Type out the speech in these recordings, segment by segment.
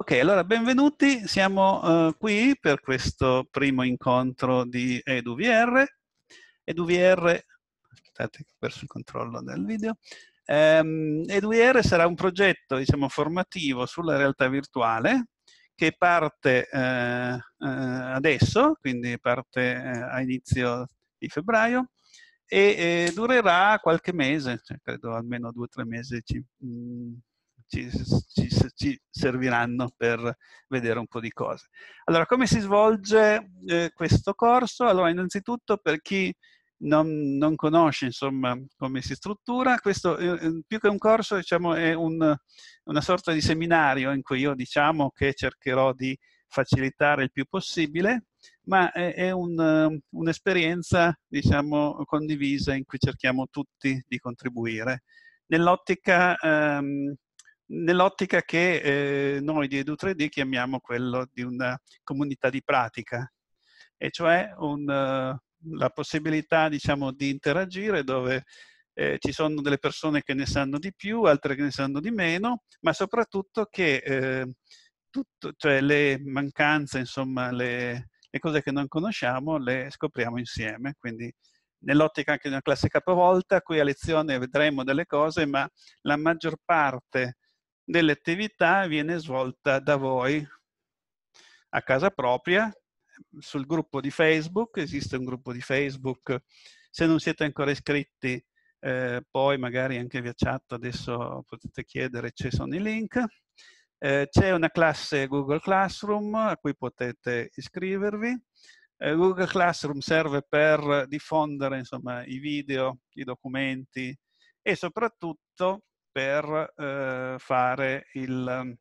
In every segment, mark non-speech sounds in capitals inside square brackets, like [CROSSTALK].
Ok, allora benvenuti, siamo uh, qui per questo primo incontro di EduVR. EduVR, aspettate che ho perso il controllo del video, um, ehm, EduVR sarà un progetto diciamo, formativo sulla realtà virtuale che parte eh, eh, adesso, quindi parte eh, a inizio di febbraio, e eh, durerà qualche mese, cioè credo almeno due o tre mesi ci, mh, mm, ci, ci, ci, serviranno per vedere un po' di cose. Allora, come si svolge eh, questo corso? Allora, innanzitutto per chi non, non conosce insomma, come si struttura, questo eh, eh più che un corso diciamo, è un, una sorta di seminario in cui io diciamo che cercherò di facilitare il più possibile, ma è, un, eh, un'esperienza diciamo, condivisa in cui cerchiamo tutti di contribuire nell'ottica ehm, nell'ottica che eh, noi di Edu3D chiamiamo quello di una comunità di pratica, e cioè un, eh, la possibilità diciamo, di interagire dove eh, ci sono delle persone che ne sanno di più, altre che ne sanno di meno, ma soprattutto che eh, tutto, cioè le mancanze, insomma, le, le cose che non conosciamo le scopriamo insieme. Quindi nell'ottica anche di una classe capovolta, qui a lezione vedremo delle cose, ma la maggior parte delle attività viene svolta da voi a casa propria, sul gruppo di Facebook, esiste un gruppo di Facebook, se non siete ancora iscritti eh, poi magari anche via chat adesso potete chiedere, ci sono i link. Eh, c'è una classe Google Classroom a cui potete iscrivervi. Eh, Google Classroom serve per diffondere insomma, i video, i documenti e soprattutto per eh, fare il,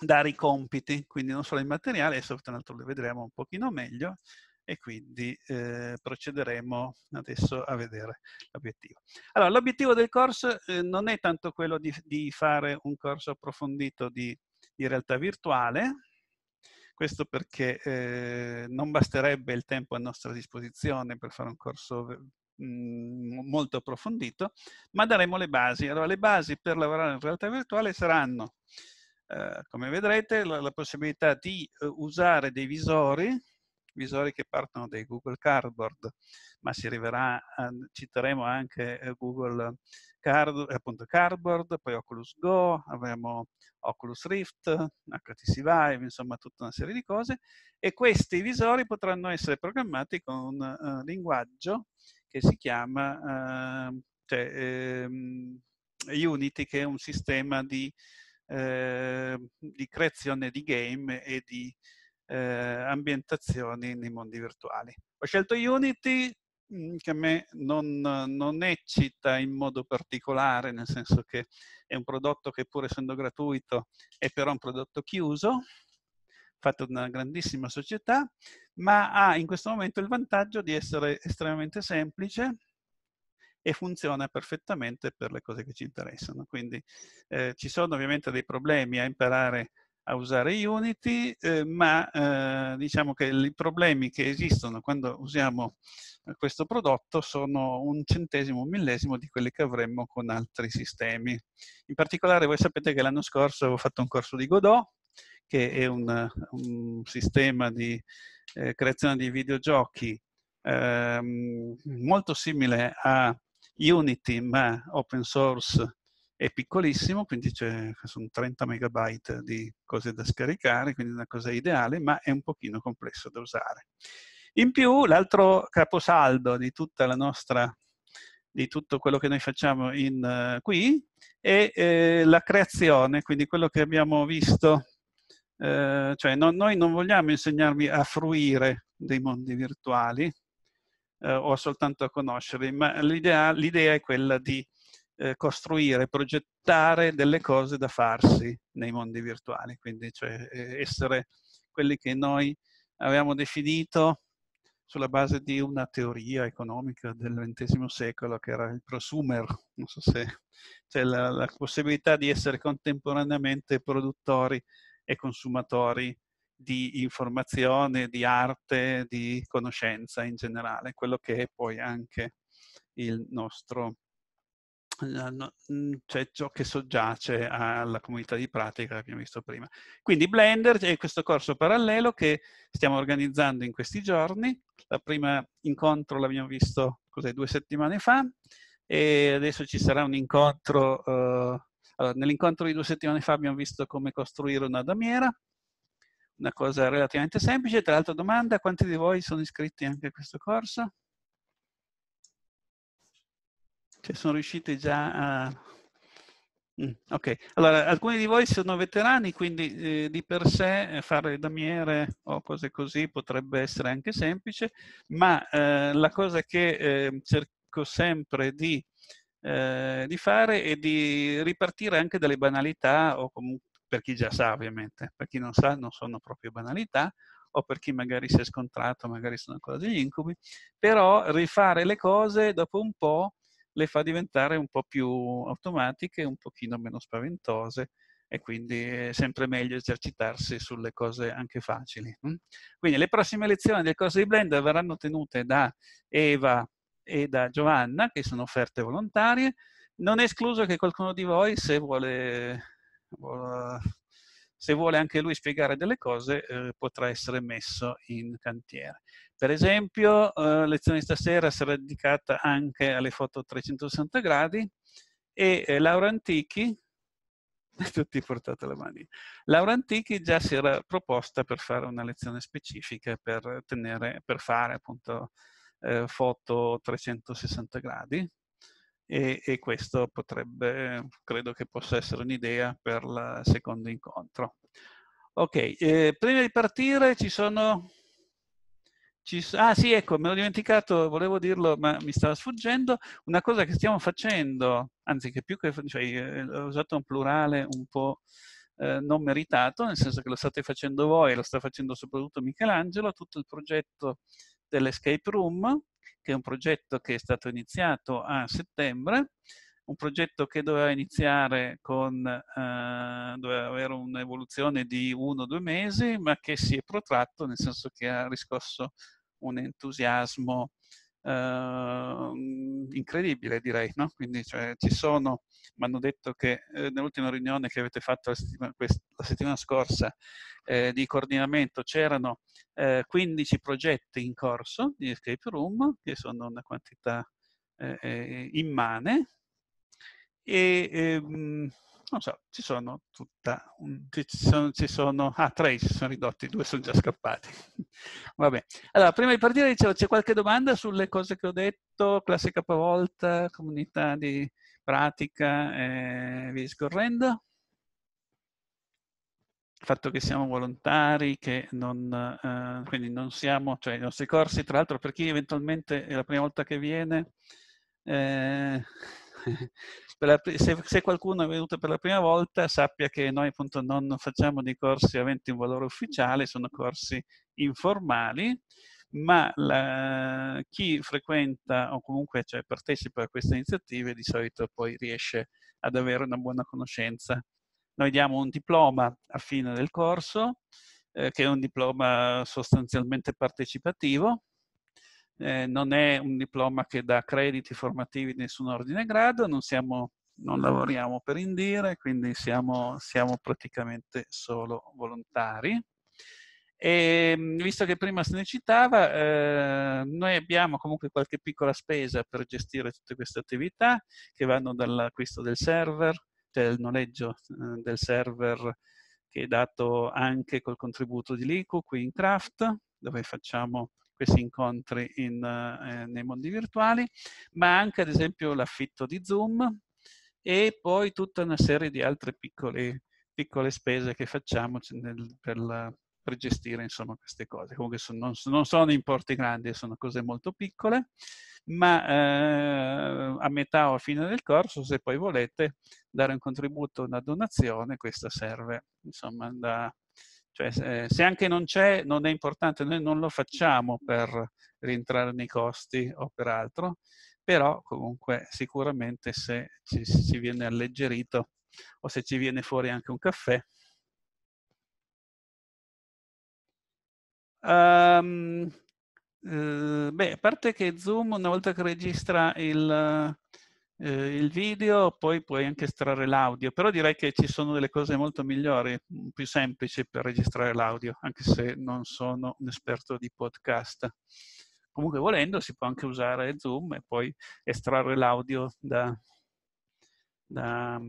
dare i compiti, quindi non solo il materiale, adesso tra l'altro lo vedremo un pochino meglio e quindi eh, procederemo adesso a vedere l'obiettivo. Allora, l'obiettivo del corso eh, non è tanto quello di, di fare un corso approfondito di, di realtà virtuale, questo perché eh, non basterebbe il tempo a nostra disposizione per fare un corso Mhmm, molto approfondito, ma daremo le basi. Allora, le basi per lavorare in realtà virtuale saranno, eh, come vedrete, la, la possibilità di eh, usare dei visori, visori che partono dai Google Cardboard, ma si arriverà, a, citeremo anche eh, Google Card, appunto Cardboard, poi Oculus Go, avremo Oculus Rift, HTC Vive, insomma tutta una serie di cose, e questi visori potranno essere programmati con un uh, eh, linguaggio che si chiama eh, cioè, eh, Unity, che è un sistema di, ehm, di creazione di game e di eh, ambientazioni nei mondi virtuali. Ho scelto Unity mm, che a me non, non, eccita in modo particolare, nel senso che è un prodotto che pur essendo gratuito è però un prodotto chiuso, fatto da una grandissima società, ma ha in questo momento il vantaggio di essere estremamente semplice e funziona perfettamente per le cose che ci interessano. Quindi eh, ci sono ovviamente dei problemi a imparare a usare Unity, eh, ma eh, diciamo che i problemi che esistono quando usiamo eh, questo prodotto sono un centesimo, un millesimo di quelli che avremmo con altri sistemi. In particolare voi sapete che l'anno scorso avevo fatto un corso di Godot, che è un, un sistema di eh, creazione di videogiochi ehm, molto simile a Unity, ma open source è piccolissimo, quindi sono 30 megabyte di cose da scaricare, quindi è una cosa ideale, ma è un pochino complesso da usare. In più, l'altro caposaldo di tutta la nostra di tutto quello che noi facciamo in, uh, qui è eh, la creazione, quindi quello che abbiamo visto eh, cioè no, noi non vogliamo insegnarvi a fruire dei mondi virtuali eh, o soltanto a conoscerli, ma l'idea, l'idea è quella di eh, costruire, progettare delle cose da farsi nei mondi virtuali, quindi cioè, essere quelli che noi avevamo definito sulla base di una teoria economica del XX secolo che era il prosumer, non so se c'è cioè la, la possibilità di essere contemporaneamente produttori e consumatori di informazione, di arte, di conoscenza in generale, quello che è poi anche il nostro, mm, cioè ciò che soggiace alla comunità di pratica che abbiamo visto prima. Quindi Blender è questo corso parallelo che stiamo organizzando in questi giorni. il primo incontro l'abbiamo visto due settimane fa e adesso ci sarà un incontro eh, allora, nell'incontro di due settimane fa abbiamo visto come costruire una damiera, una cosa relativamente semplice. Tra l'altro domanda, quanti di voi sono iscritti anche a questo corso? Cioè sono riusciti già a... Mm, ok, allora alcuni di voi sono veterani, quindi eh, di per sé eh, fare le damiere o cose così potrebbe essere anche semplice, ma eh, la cosa che ehm, cerco sempre di eh, di fare e di ripartire anche dalle banalità, o comunque per chi già sa ovviamente, per chi non sa non sono proprio banalità, o per chi magari si è scontrato, magari sono ancora degli incubi, però rifare le cose dopo un po' le fa diventare un po' più automatiche, un pochino meno spaventose e quindi è sempre meglio esercitarsi sulle cose anche facili. Mm. Quindi le prossime lezioni del corso di Blender verranno tenute da Eva e da Giovanna, che sono offerte volontarie. Non è escluso che qualcuno di voi, se vuole, se vuole anche lui spiegare delle cose, eh, potrà essere messo in cantiere. Per esempio, eh, la lezione stasera sarà dedicata anche alle foto 360 gradi e eh, Laura Antichi, [LAUGHS] tutti portate la mani. Laura Antichi già si era proposta per fare una lezione specifica per, tenere, per fare appunto eh, foto 360 gradi e, e, questo potrebbe, credo che possa essere un'idea per il secondo incontro. Ok, eh, prima di partire ci sono... Ci, ah sì, ecco, me l'ho dimenticato, volevo dirlo, ma mi stava sfuggendo. Una cosa che stiamo facendo, anzi che più che... Cioè, eh, ho usato un plurale un po' eh, non meritato, nel senso che lo state facendo voi lo sta facendo soprattutto Michelangelo, tutto il progetto dell'Escape Room, che è un progetto che è stato iniziato a settembre, un progetto che doveva iniziare con, eh, doveva avere un'evoluzione di uno o due mesi, ma che si è protratto, nel senso che ha riscosso un entusiasmo eh, incredibile direi, no? Quindi cioè, ci sono, mi hanno detto che eh, nell'ultima riunione che avete fatto la settimana, quest- la settimana scorsa eh, di coordinamento c'erano 15 eh, progetti in corso di escape room, che sono una quantità eh, eh, immane, e ehm, non so, ci sono tutta, un, ci sono, ci sono, ah, tre si sono ridotti, due sono già scappati. [LAUGHS] Vabbè, allora, prima di partire dicevo, c'è qualche domanda sulle cose che ho detto, classe capovolta, comunità di pratica e eh, via discorrendo? Il fatto che siamo volontari, che non, eh, quindi non siamo, cioè i nostri corsi, tra l'altro per chi eventualmente è la prima volta che viene, eh, [LAUGHS] la, se, se, qualcuno è venuto per la prima volta sappia che noi appunto non facciamo dei corsi aventi un valore ufficiale, sono corsi informali, ma la, chi frequenta o comunque cioè, partecipa a queste iniziative di solito poi riesce ad avere una buona conoscenza. Noi diamo un diploma a fine del corso, eh, che è un diploma sostanzialmente partecipativo, eh, non è un diploma che dà crediti formativi di nessun ordine e grado, non, siamo, non lavoriamo per indire, quindi siamo, siamo praticamente solo volontari. E ehm, visto che prima se ne citava, eh, noi abbiamo comunque qualche piccola spesa per gestire tutte queste attività che vanno dall'acquisto del server, cioè il noleggio eh, del server che è dato anche col contributo di Lico qui in Craft, dove facciamo questi incontri in, eh, nei mondi virtuali, ma anche ad esempio l'affitto di Zoom e poi tutta una serie di altre piccole, piccole spese che facciamo nel, per, la, per, gestire insomma, queste cose. Comunque sono, non, non, sono importi grandi, sono cose molto piccole, ma eh, a metà o a fine del corso, se poi volete dare un contributo, una donazione, questa serve insomma da cioè, eh, se anche non c'è, non è importante, noi non lo facciamo per rientrare nei costi o per altro, però comunque sicuramente se ci, ci viene alleggerito o se ci viene fuori anche un caffè. Um, eh, beh, a parte che Zoom, una volta che registra il, eh, il video, poi puoi anche estrarre l'audio, però direi che ci sono delle cose molto migliori, mm, più semplici per registrare l'audio, anche se non sono un esperto di podcast. Comunque volendo si può anche usare Zoom e poi estrarre l'audio da, da,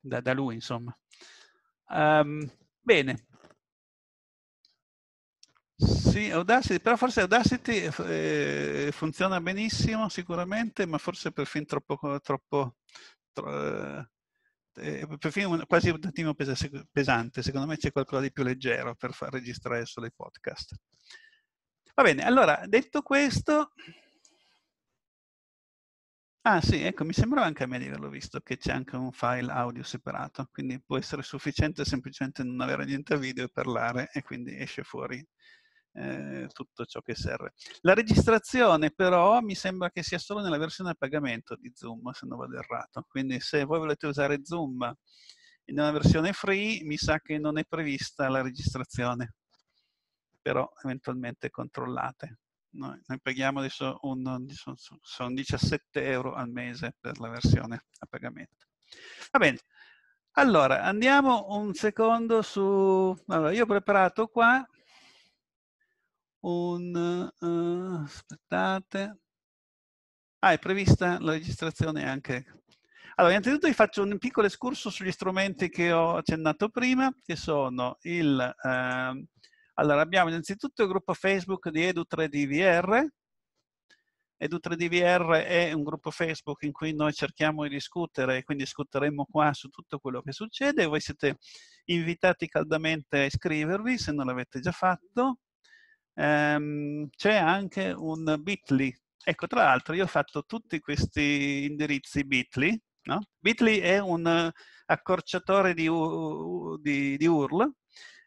da, da lui, insomma. Um, bene, sì, Audacity, però forse Audacity eh, funziona benissimo sicuramente, ma forse perfino troppo, troppo tro, eh, eh perfino quasi un attimo pesante. Secondo me c'è qualcosa di più leggero per far registrare solo i podcast. Va bene, allora, detto questo... Ah sì, ecco, mi sembrava anche a me di averlo visto che c'è anche un file audio separato, quindi può essere sufficiente semplicemente non avere niente a video e parlare e quindi esce fuori eh, tutto ciò che serve. La registrazione però mi sembra che sia solo nella versione a pagamento di Zoom, se non vado errato. Quindi se voi volete usare Zoom in una versione free, mi sa che non è prevista la registrazione, però eventualmente controllate. Noi, noi paghiamo adesso un, diciamo, sono 17 euro al mese per la versione a pagamento. Va bene, allora andiamo un secondo su... Allora, io ho preparato qua un... Uh, aspettate. Ah, è prevista la registrazione anche. Allora, innanzitutto vi faccio un piccolo escurso sugli strumenti che ho accennato prima, che sono il... Uh, allora, abbiamo innanzitutto il gruppo Facebook di Edu3DVR. Edu3DVR è un gruppo Facebook in cui noi cerchiamo di discutere, e quindi discuteremo qua su tutto quello che succede. Voi siete invitati caldamente a iscrivervi se non l'avete già fatto ehm, c'è anche un bit.ly. Ecco, tra l'altro io ho fatto tutti questi indirizzi bit.ly, no? bit.ly è un accorciatore di, di, di URL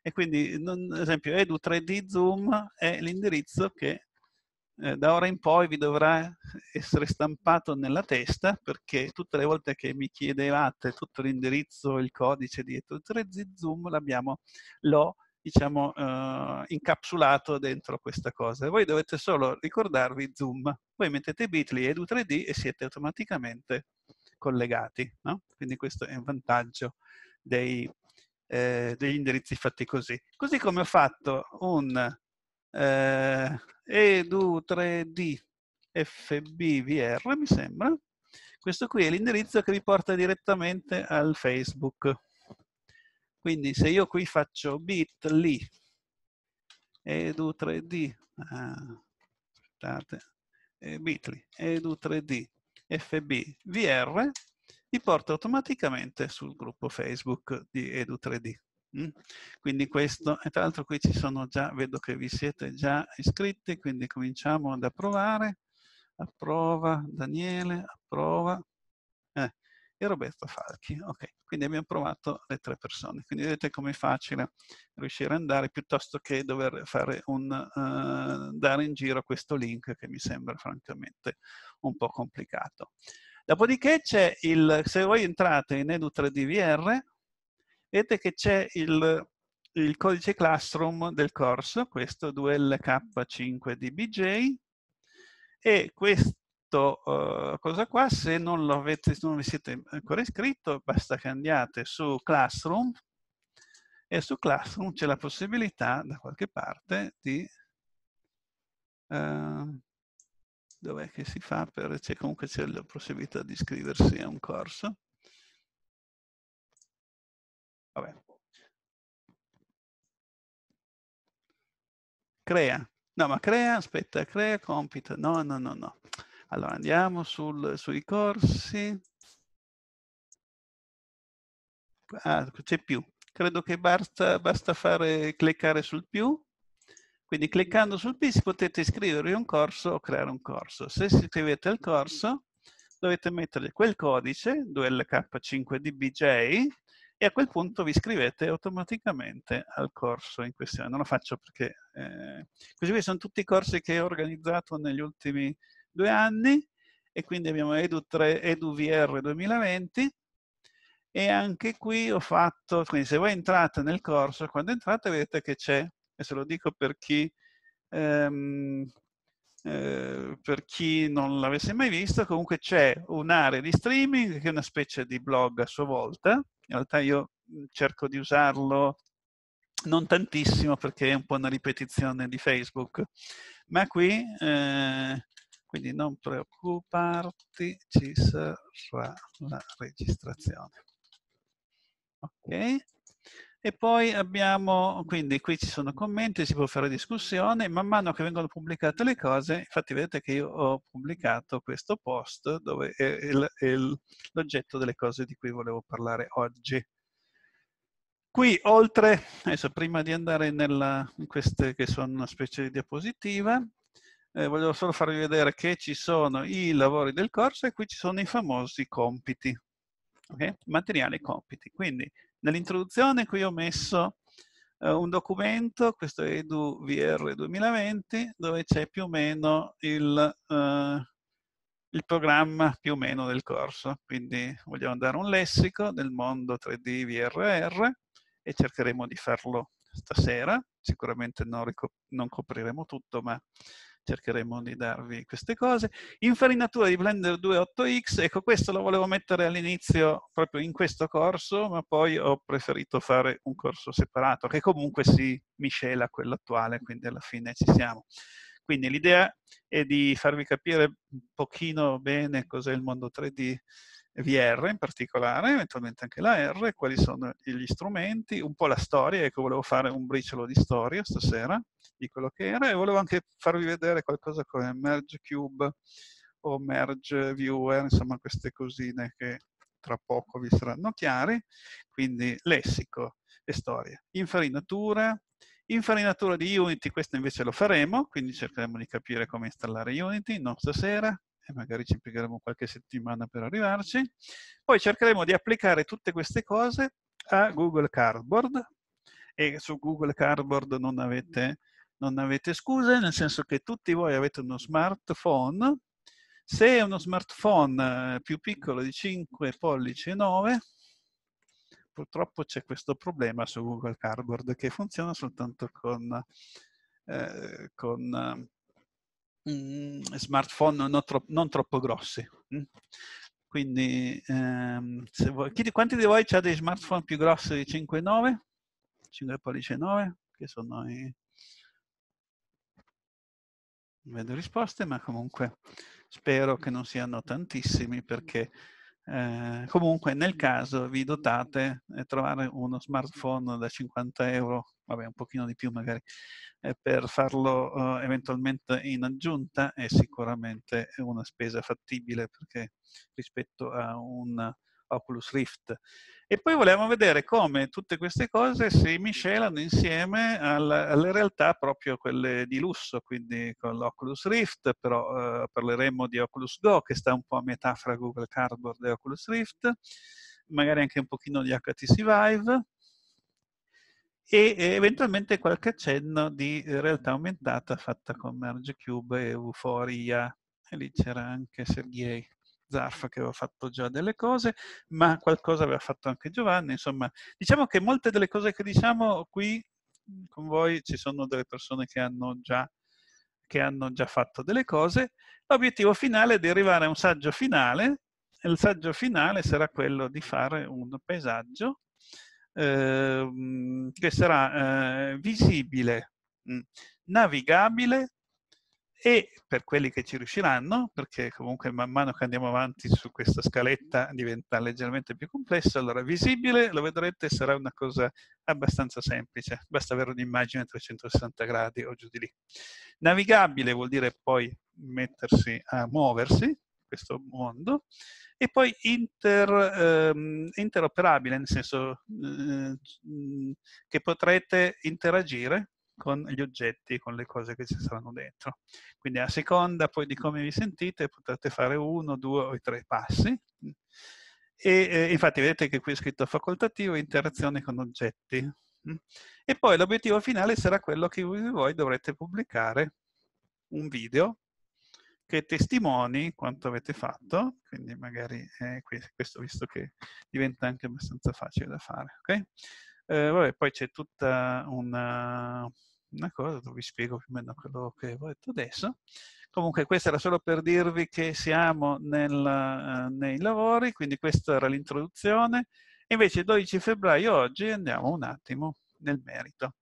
e quindi, ad esempio, edu 3 dzoom è l'indirizzo che eh, da ora in poi vi dovrà essere stampato nella testa perché tutte le volte che mi chiedevate tutto l'indirizzo, il codice di edu 3 dzoom l'abbiamo, l'ho diciamo, eh, incapsulato dentro questa cosa. Voi dovete solo ricordarvi Zoom, voi mettete Bitly e Edu3D e siete automaticamente collegati. No? Quindi questo è un vantaggio dei, eh, degli indirizzi fatti così. Così come ho fatto un eh, Edu3D FBVR, mi sembra, questo qui è l'indirizzo che vi porta direttamente al Facebook quindi se io qui faccio bit.ly edu3d, ah, aspettate, eh, bit.ly edu3d fb vr, li porta automaticamente sul gruppo Facebook di edu3d. Mm? Quindi questo, e tra l'altro qui ci sono già, vedo che vi siete già iscritti, quindi cominciamo ad approvare. Approva Daniele, approva e Roberto Falchi. Ok, quindi abbiamo provato le tre persone. Quindi vedete com'è facile riuscire ad andare piuttosto che dover fare un, uh, dare in giro questo link che mi sembra francamente un po' complicato. Dopodiché c'è il, se voi entrate in Edu3DVR, vedete che c'è il, il codice classroom del corso, questo 2LK5DBJ, e questo questo uh, cosa qua, se non, avete, se non vi siete ancora iscritto, basta che andiate su Classroom e su Classroom c'è la possibilità da qualche parte di... Uh, dov'è che si fa? Per, c'è, comunque c'è la possibilità di iscriversi a un corso. Vabbè. Crea. No, ma crea, aspetta, crea compito. No, no, no, no. Allora andiamo sul, sui corsi. Ah, c'è più. Credo che basta, basta fare, cliccare sul più. Quindi cliccando sul più potete iscrivervi a un corso o creare un corso. Se iscrivete al corso dovete mettere quel codice 2LK5DBJ e a quel punto vi iscrivete automaticamente al corso in questione. Non lo faccio perché... Eh, questi sono tutti i corsi che ho organizzato negli ultimi due anni e quindi abbiamo Edu 3, EduVR 2020 e anche qui ho fatto, quindi se voi entrate nel corso, quando entrate vedete che c'è, adesso lo dico per chi, ehm, eh, per chi non l'avesse mai visto, comunque c'è un'area di streaming che è una specie di blog a sua volta, in realtà io cerco di usarlo non tantissimo perché è un po' una ripetizione di Facebook, ma qui eh, quindi non preoccuparti, ci sarà la registrazione. Ok? E poi abbiamo, quindi qui ci sono commenti, si può fare discussione, man mano che vengono pubblicate le cose, infatti vedete che io ho pubblicato questo post dove è, l'oggetto delle cose di cui volevo parlare oggi. Qui oltre, adesso prima di andare nella, in queste che sono una specie di diapositiva, eh, volevo solo farvi vedere che ci sono i lavori del corso e qui ci sono i famosi compiti, okay? materiale compiti. Quindi nell'introduzione qui ho messo eh, un documento, questo è EduVR 2020, dove c'è più o meno il, eh, il programma più o meno del corso. Quindi vogliamo dare un lessico del mondo 3D VRR e cercheremo di farlo stasera. Sicuramente non, non copriremo tutto, ma cercheremo di darvi queste cose. Infarinatura di Blender 2.8x, ecco questo lo volevo mettere all'inizio proprio in questo corso, ma poi ho preferito fare un corso separato, che comunque si miscela a quello attuale, quindi alla fine ci siamo. Quindi l'idea è di farvi capire un pochino bene cos'è il mondo 3D VR in particolare, eventualmente anche la R, quali sono gli strumenti, un po' la storia, ecco volevo fare un briciolo di storia stasera di quello che era e volevo anche farvi vedere qualcosa come Merge Cube o Merge Viewer, insomma queste cosine che tra poco vi saranno chiare, quindi lessico e storia, infarinatura, infarinatura di Unity, questo invece lo faremo, quindi cercheremo di capire come installare Unity, non stasera, e magari ci impiegheremo qualche settimana per arrivarci. Poi cercheremo di applicare tutte queste cose a Google Cardboard e su Google Cardboard non avete, non avete scuse, nel senso che tutti voi avete uno smartphone. Se è uno smartphone eh, più piccolo di 5 pollici e 9, purtroppo c'è questo problema su Google Cardboard che funziona soltanto con, eh, con eh, Mm, smartphone non, tro- non, troppo grossi. Mm. Quindi, ehm, voi, chi, quanti di voi ha dei smartphone più grossi di 5,9? 5 pollice 9? Che sono i... Non vedo risposte, ma comunque spero che non siano tantissimi perché... Eh, comunque nel caso vi dotate e eh, trovare uno smartphone da 50 euro vabbè, un pochino di più magari, eh, per farlo eh, eventualmente in aggiunta è sicuramente una spesa fattibile perché rispetto a un Oculus Rift. E poi volevamo vedere come tutte queste cose si miscelano insieme alla, alle realtà proprio quelle di lusso, quindi con l'Oculus Rift, però eh, parleremo di Oculus Go che sta un po' a metà fra Google Cardboard e Oculus Rift, magari anche un pochino di HTC Vive, e eventualmente qualche accenno di realtà aumentata fatta con Merge Cube e Euforia. E lì c'era anche Sergei Zarfa che aveva fatto già delle cose, ma qualcosa aveva fatto anche Giovanni. Insomma, diciamo che molte delle cose che diciamo qui con voi ci sono delle persone che hanno già, che hanno già fatto delle cose. L'obiettivo finale è di arrivare a un saggio finale. Il saggio finale sarà quello di fare un paesaggio Ehm, che sarà eh, visibile, mm, navigabile e per quelli che ci riusciranno, perché comunque man mano che andiamo avanti su questa scaletta diventa leggermente più complessa, allora visibile, lo vedrete, sarà una cosa abbastanza semplice, basta avere un'immagine a 360 gradi o giù di lì. Navigabile vuol dire poi mettersi a muoversi, questo mondo, e poi inter, ehm, interoperabile, nel senso eh, che potrete interagire con gli oggetti, con le cose che ci saranno dentro. Quindi a seconda poi di come vi sentite potrete fare uno, due o tre passi. E, eh, infatti vedete che qui è scritto facoltativo, interazione con oggetti. E poi l'obiettivo finale sarà quello che voi dovrete pubblicare un video che testimoni quanto avete fatto, quindi magari eh, questo visto che diventa anche abbastanza facile da fare, ok? Eh, vabbè, poi c'è tutta una, una, cosa dove vi spiego più o meno quello che ho detto adesso. Comunque questo era solo per dirvi che siamo nel, eh, nei lavori, quindi questa era l'introduzione. Invece 12 febbraio oggi andiamo un attimo nel merito.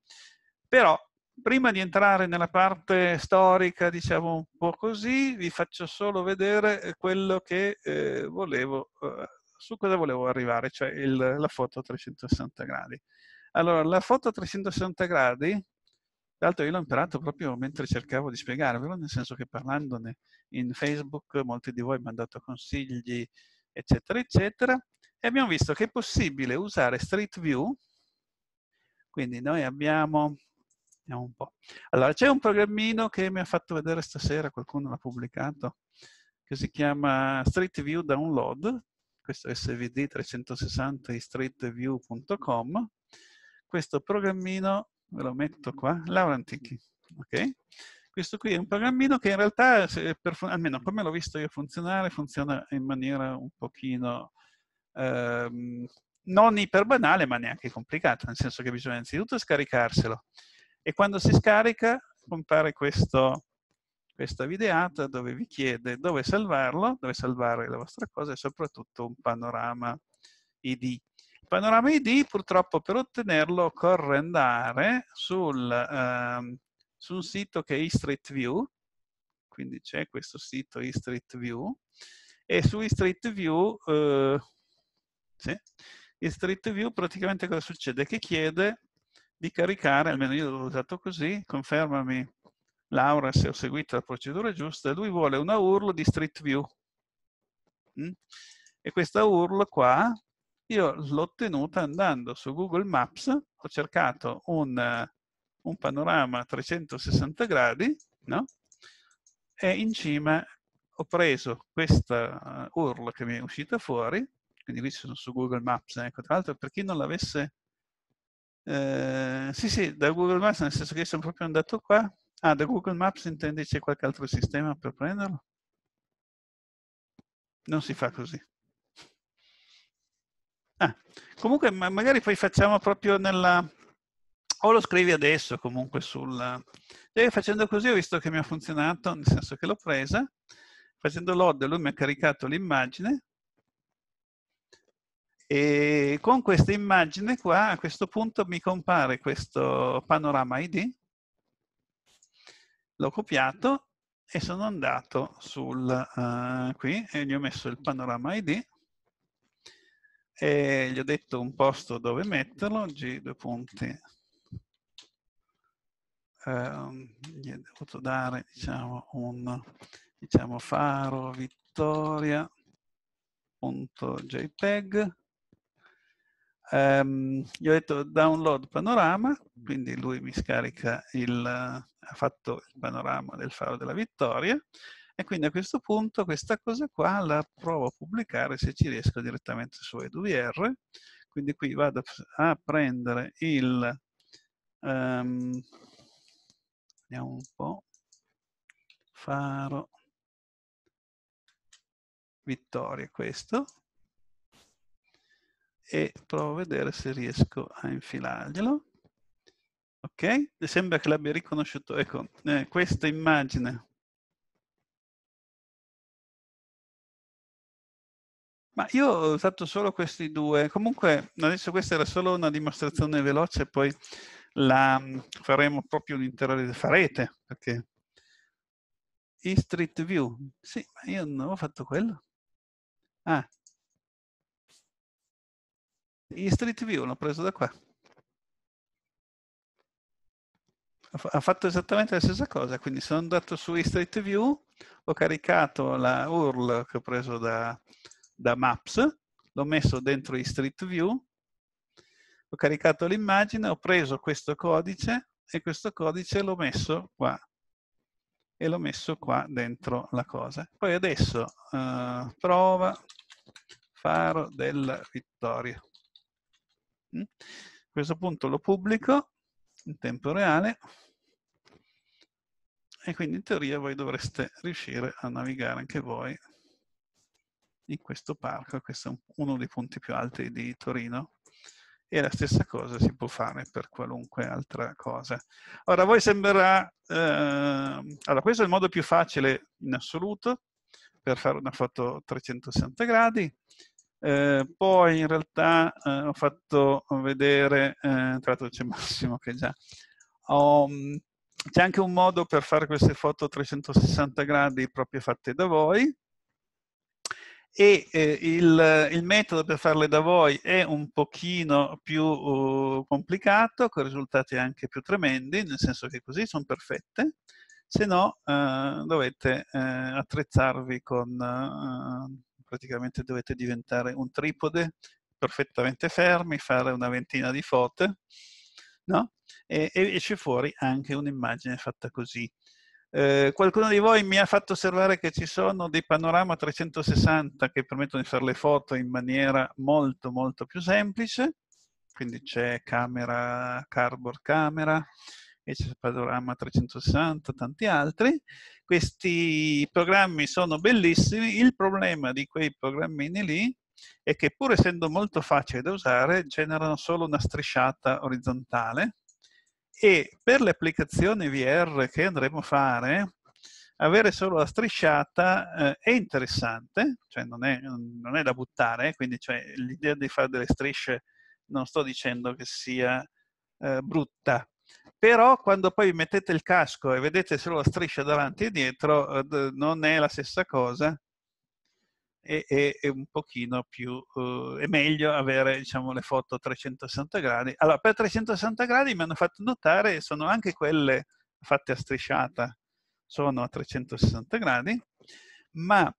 Però prima di entrare nella parte storica, diciamo un po' così, vi faccio solo vedere eh, quello che eh, volevo, eh, su cosa volevo arrivare, cioè il, la foto a 360 gradi. Allora, la foto a 360 gradi, tra l'altro io l'ho imparato proprio mentre cercavo di spiegarvelo, nel senso che parlandone in Facebook molti di voi mi hanno dato consigli, eccetera, eccetera, e abbiamo visto che è possibile usare Street View, quindi noi abbiamo Vediamo un po'. Allora, c'è un programmino che mi ha fatto vedere stasera, qualcuno l'ha pubblicato, che si chiama Street View Download, questo è svd 360 streetview.com. Questo programmino, ve lo metto qua, Laurentichi, ok? Questo qui è un programmino che in realtà, per, almeno come l'ho visto io funzionare, funziona in maniera un pochino... Ehm, non iperbanale ma neanche complicata, nel senso che bisogna innanzitutto scaricarselo e quando si scarica compare questo, questa videata dove vi chiede dove salvarlo, dove salvare la vostra cosa e soprattutto un panorama ID. Il panorama ID purtroppo per ottenerlo occorre andare sul, ehm, su un sito che è View, quindi c'è questo sito View e su eStreetView, eh, sì, eStreetView praticamente cosa succede? Che chiede di caricare, almeno io l'ho usato così, confermami Laura se ho seguito la procedura giusta, lui vuole una URL di Street View. Mm? E questa URL qua io l'ho ottenuta andando su Google Maps, ho cercato un, un panorama a 360 gradi, no? e in cima ho preso questa uh, URL che mi è uscita fuori, quindi qui sono su Google Maps, ecco, tra l'altro per chi non l'avesse eh, sì, sì, da Google Maps, nel senso che sono proprio andato qua. Ah, da Google Maps intendi c'è qualche altro sistema per prenderlo? Non si fa così. Ah, comunque, ma magari poi facciamo proprio nella... O lo scrivi adesso comunque sul... E eh, facendo così ho visto che mi ha funzionato, nel senso che l'ho presa. Facendo l'odd, lui mi ha caricato l'immagine e con questa immagine qua, a questo punto mi compare questo panorama ID, l'ho copiato e sono andato sul, uh, qui e gli ho messo il panorama ID e gli ho detto un posto dove metterlo, G due punti. Um, gli ho dovuto dare diciamo, un diciamo, faro vittoria.jpg Um, gli ho detto download panorama, quindi lui mi scarica il, ha fatto il panorama del faro della vittoria e quindi a questo punto questa cosa qua la provo a pubblicare se ci riesco direttamente su EduVR. Quindi qui vado a prendere il... Um, vediamo un po'. Faro Vittoria, questo e provo a vedere se riesco a infilarglielo. Ok? Mi sembra che l'abbia riconosciuto. Ecco, eh, questa immagine. Ma io ho usato solo questi due. Comunque, adesso questa era solo una dimostrazione veloce, poi la mm, faremo proprio un'intera... farete, perché... In Street View. Sì, ma io non avevo fatto quello. Ah, gli Street View l'ho preso da qua. Ha fatto esattamente la stessa cosa, quindi sono andato su Street View, ho caricato la URL che ho preso da, da Maps, l'ho messo dentro i Street View, ho caricato l'immagine, ho preso questo codice e questo codice l'ho messo qua e l'ho messo qua dentro la cosa. Poi adesso eh, prova faro della vittoria. A mm? questo punto lo pubblico in tempo reale e quindi in teoria voi dovreste riuscire a navigare anche voi in questo parco, questo è uno dei punti più alti di Torino e la stessa cosa si può fare per qualunque altra cosa. Ora, voi sembrerà... Eh, allora, questo è il modo più facile in assoluto per fare una foto 360 gradi eh, poi in realtà eh, ho fatto vedere, eh, tra l'altro c'è Massimo che già, oh, c'è anche un modo per fare queste foto 360 gradi proprio fatte da voi e eh, il, il, metodo per farle da voi è un pochino più uh, complicato, con risultati anche più tremendi, nel senso che così sono perfette, se no eh, dovete eh, attrezzarvi con praticamente dovete diventare un tripode perfettamente fermi, fare una ventina di foto, no? E, e esce fuori anche un'immagine fatta così. Eh, qualcuno di voi mi ha fatto osservare che ci sono dei panorama 360 che permettono di fare le foto in maniera molto molto più semplice, quindi c'è camera, cardboard camera, e Panorama 360, tanti altri. Questi programmi sono bellissimi, il problema di quei programmini lì è che pur essendo molto facili da usare, generano solo una strisciata orizzontale e per le applicazioni VR che andremo a fare, avere solo la strisciata eh, è interessante, cioè non è, non è da buttare, quindi cioè, l'idea di fare delle strisce non sto dicendo che sia eh, brutta, però quando poi mettete il casco e vedete solo la striscia davanti e dietro eh, non è la stessa cosa e, e, è un pochino più uh, è meglio avere diciamo le foto 360 gradi allora per 360 gradi mi hanno fatto notare sono anche quelle fatte a strisciata sono a 360 gradi ma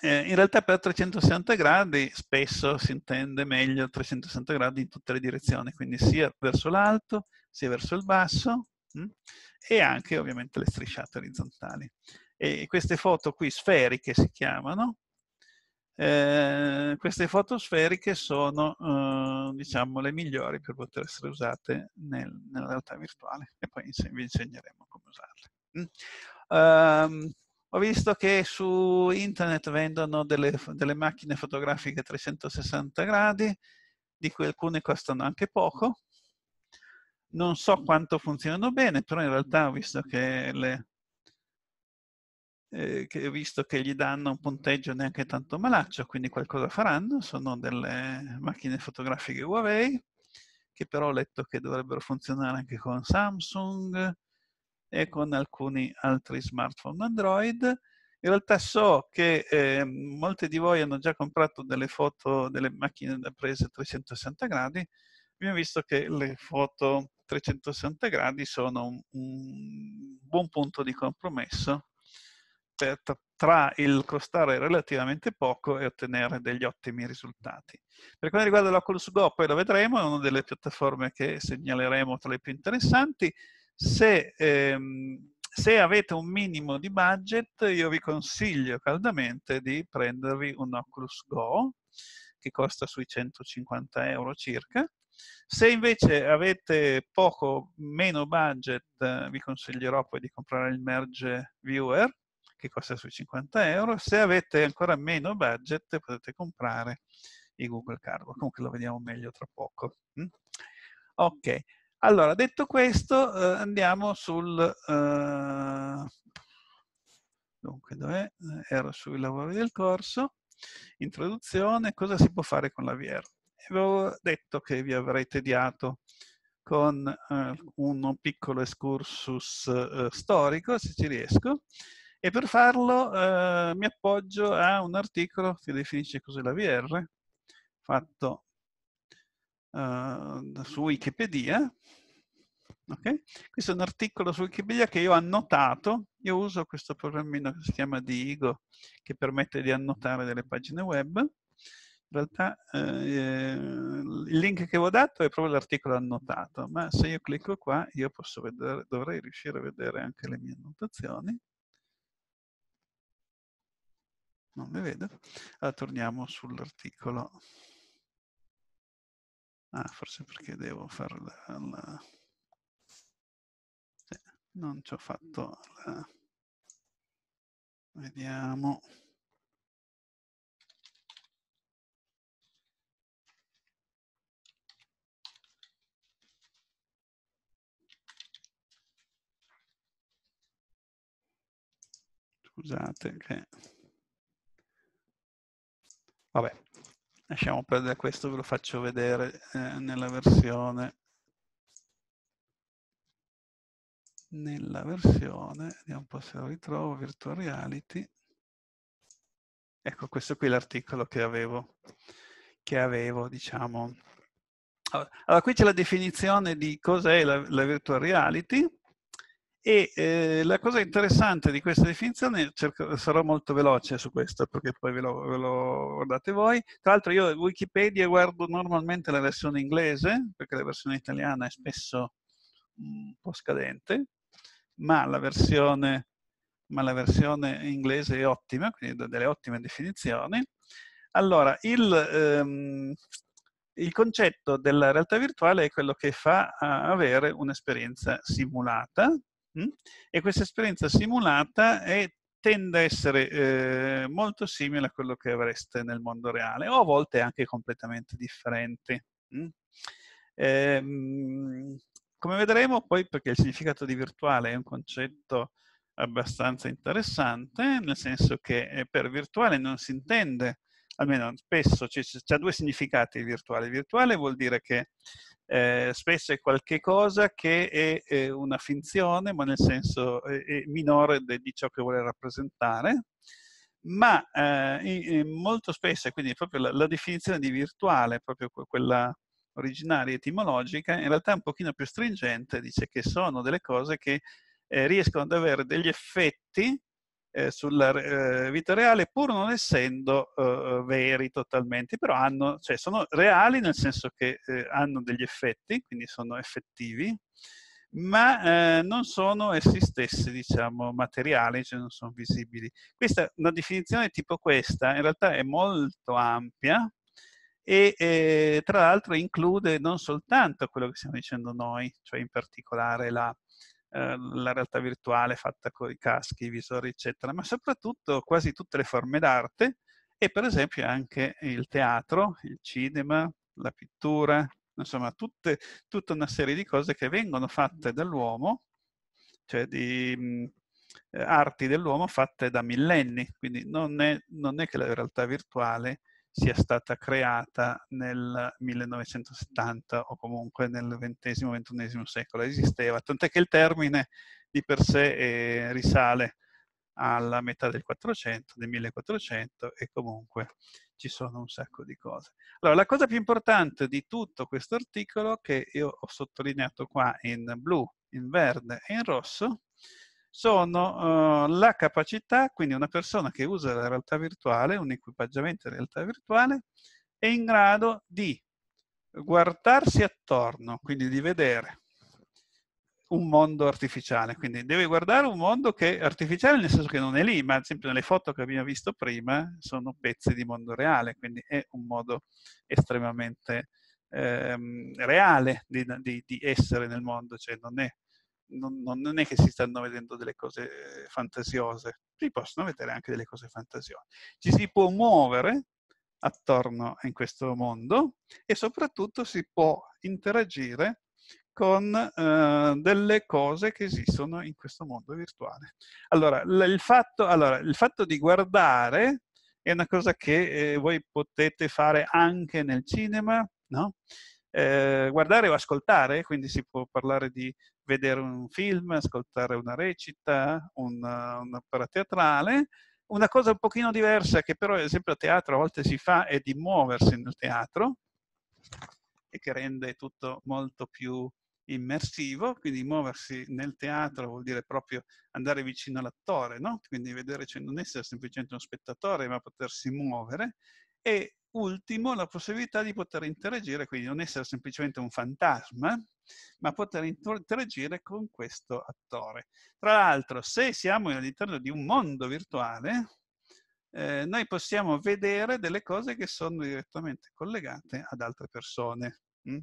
eh, in realtà per 360 gradi spesso si intende meglio 360 gradi in tutte le direzioni, quindi sia verso l'alto sia verso il basso mh, mm, e anche ovviamente le strisciate orizzontali. E queste foto qui sferiche si chiamano, eh, queste foto sferiche sono eh, diciamo le migliori per poter essere usate nel, nella realtà virtuale e poi inse vi insegneremo come usarle. Mm. Um, ho visto che su internet vendono delle, delle, macchine fotografiche 360 gradi, di cui alcune costano anche poco, non so quanto funzionano bene, però in realtà visto che, le, eh, che, visto che gli danno un punteggio neanche tanto malaccio, quindi qualcosa faranno, sono delle macchine fotografiche Huawei, che però ho letto che dovrebbero funzionare anche con Samsung e con alcuni altri smartphone Android. In realtà so che eh, molti di voi hanno già comprato delle foto, delle macchine da prese 360 gradi, abbiamo visto che le foto 360 gradi sono un, un buon punto di compromesso per, tra il costare relativamente poco e ottenere degli ottimi risultati. Per quanto riguarda l'Oculus Go, poi lo vedremo, è una delle piattaforme che segnaleremo tra le più interessanti. Se, ehm, se avete un minimo di budget, io vi consiglio caldamente di prendervi un Oculus Go, che costa sui 150 euro circa, se invece avete poco, meno budget, eh, vi consiglierò poi di comprare il Merge Viewer, che costa sui 50 euro. Se avete ancora meno budget, potete comprare i Google Cardboard. Comunque lo vediamo meglio tra poco. Mm? Ok, allora, detto questo, eh, andiamo sul... Uh, dunque, dov'è? Ero sui lavori del corso. Introduzione, cosa si può fare con la VR? avevo detto che vi avrei tediato con eh, un piccolo excursus eh, storico, se ci riesco, e per farlo eh, mi appoggio a un articolo che definisce così la VR, fatto eh, su Wikipedia. Okay? Questo è un articolo su Wikipedia che io ho annotato, io uso questo programmino che si chiama Diigo, che permette di annotare delle pagine web, in realtà eh, il link che ho dato è proprio l'articolo annotato, ma se io clicco qua io posso vedere, dovrei riuscire a vedere anche le mie annotazioni. Non le vedo. Allora, torniamo sull'articolo. Ah, forse perché devo fare la... la... Sì, non ci ho fatto la... Vediamo. Scusate che... Vabbè, lasciamo perdere questo, ve lo faccio vedere eh, nella versione nella versione, vediamo un po' se lo ritrovo, Virtual Reality. Ecco, questo qui è l'articolo che avevo, che avevo, diciamo. Allora, qui c'è la definizione di cos'è la, la virtual reality e eh, la cosa interessante di questa definizione, cerco, sarò molto veloce su questo perché poi ve lo, ve lo guardate voi. Tra l'altro io Wikipedia guardo normalmente la versione inglese perché la versione italiana è spesso mm, un po' scadente, ma la versione, ma la versione inglese è ottima, quindi dà delle ottime definizioni. Allora, il, ehm, il concetto della realtà virtuale è quello che fa avere un'esperienza simulata, Mm? E questa esperienza simulata è tende a essere eh, molto simile a quello che avreste nel mondo reale o a volte anche completamente differenti. Mm? Ehm, come vedremo poi, perché il significato di virtuale è un concetto abbastanza interessante, nel senso che eh, per virtuale non si intende almeno spesso ha due significati virtuale. Virtuale vuol dire che eh, spesso è qualcosa che è, è, una finzione, ma nel senso è, è minore de, di ciò che vuole rappresentare, ma eh, eh molto spesso, quindi proprio la, la, definizione di virtuale, proprio quella originaria etimologica, in realtà è un pochino più stringente, dice che sono delle cose che eh, riescono ad avere degli effetti eh, sulla eh, vita reale, pur non essendo eh, eh, veri totalmente, però hanno, cioè, sono reali nel senso che eh, hanno degli effetti, quindi sono effettivi, ma eh, non sono essi stessi, diciamo, materiali, cioè non sono visibili. Questa, una definizione tipo questa in realtà è molto ampia e eh, tra l'altro include non soltanto quello che stiamo dicendo noi, cioè in particolare la Ehm, la realtà virtuale fatta con i caschi, i visori, eccetera, ma soprattutto quasi tutte le forme d'arte e per esempio anche il teatro, il cinema, la pittura, insomma tutte, tutta una serie di cose che vengono fatte dall'uomo, cioè di mh, eh, arti dell'uomo fatte da millenni, quindi non è, non è che la realtà virtuale sia stata creata nel 1970 o comunque nel XX-XXI secolo, esisteva, tant'è che il termine di per sé eh, risale alla metà del 400, del 1400 e comunque ci sono un sacco di cose. Allora, la cosa più importante di tutto questo articolo che io ho sottolineato qua in blu, in verde e in rosso sono uh, la capacità, quindi una persona che usa la realtà virtuale, un equipaggiamento di realtà virtuale, è in grado di guardarsi attorno, quindi di vedere un mondo artificiale, quindi deve guardare un mondo che è artificiale nel senso che non è lì, ma ad esempio nelle foto che abbiamo visto prima sono pezzi di mondo reale, quindi è un modo estremamente ehm, reale di, di, di, essere nel mondo, cioè non è non, non, è che si stanno vedendo delle cose fantasiose, si possono vedere anche delle cose fantasiose. Ci si può muovere attorno in questo mondo e soprattutto si può interagire con eh, delle cose che esistono in questo mondo virtuale. Allora, il fatto, allora, il fatto di guardare è una cosa che eh, voi potete fare anche nel cinema, no? Eh, guardare o ascoltare, quindi si può parlare di vedere un film, ascoltare una recita, un'opera teatrale. Una cosa un pochino diversa che però ad esempio a teatro a volte si fa è di muoversi nel teatro e che rende tutto molto più immersivo, quindi muoversi nel teatro vuol dire proprio andare vicino all'attore, no? quindi vedere, cioè non essere semplicemente uno spettatore ma potersi muovere e ultimo la possibilità di poter interagire, quindi non essere semplicemente un fantasma, ma poter interagire con questo attore. Tra l'altro, se siamo all'interno di un mondo virtuale, eh, noi possiamo vedere delle cose che sono direttamente collegate ad altre persone. Mh? Mm?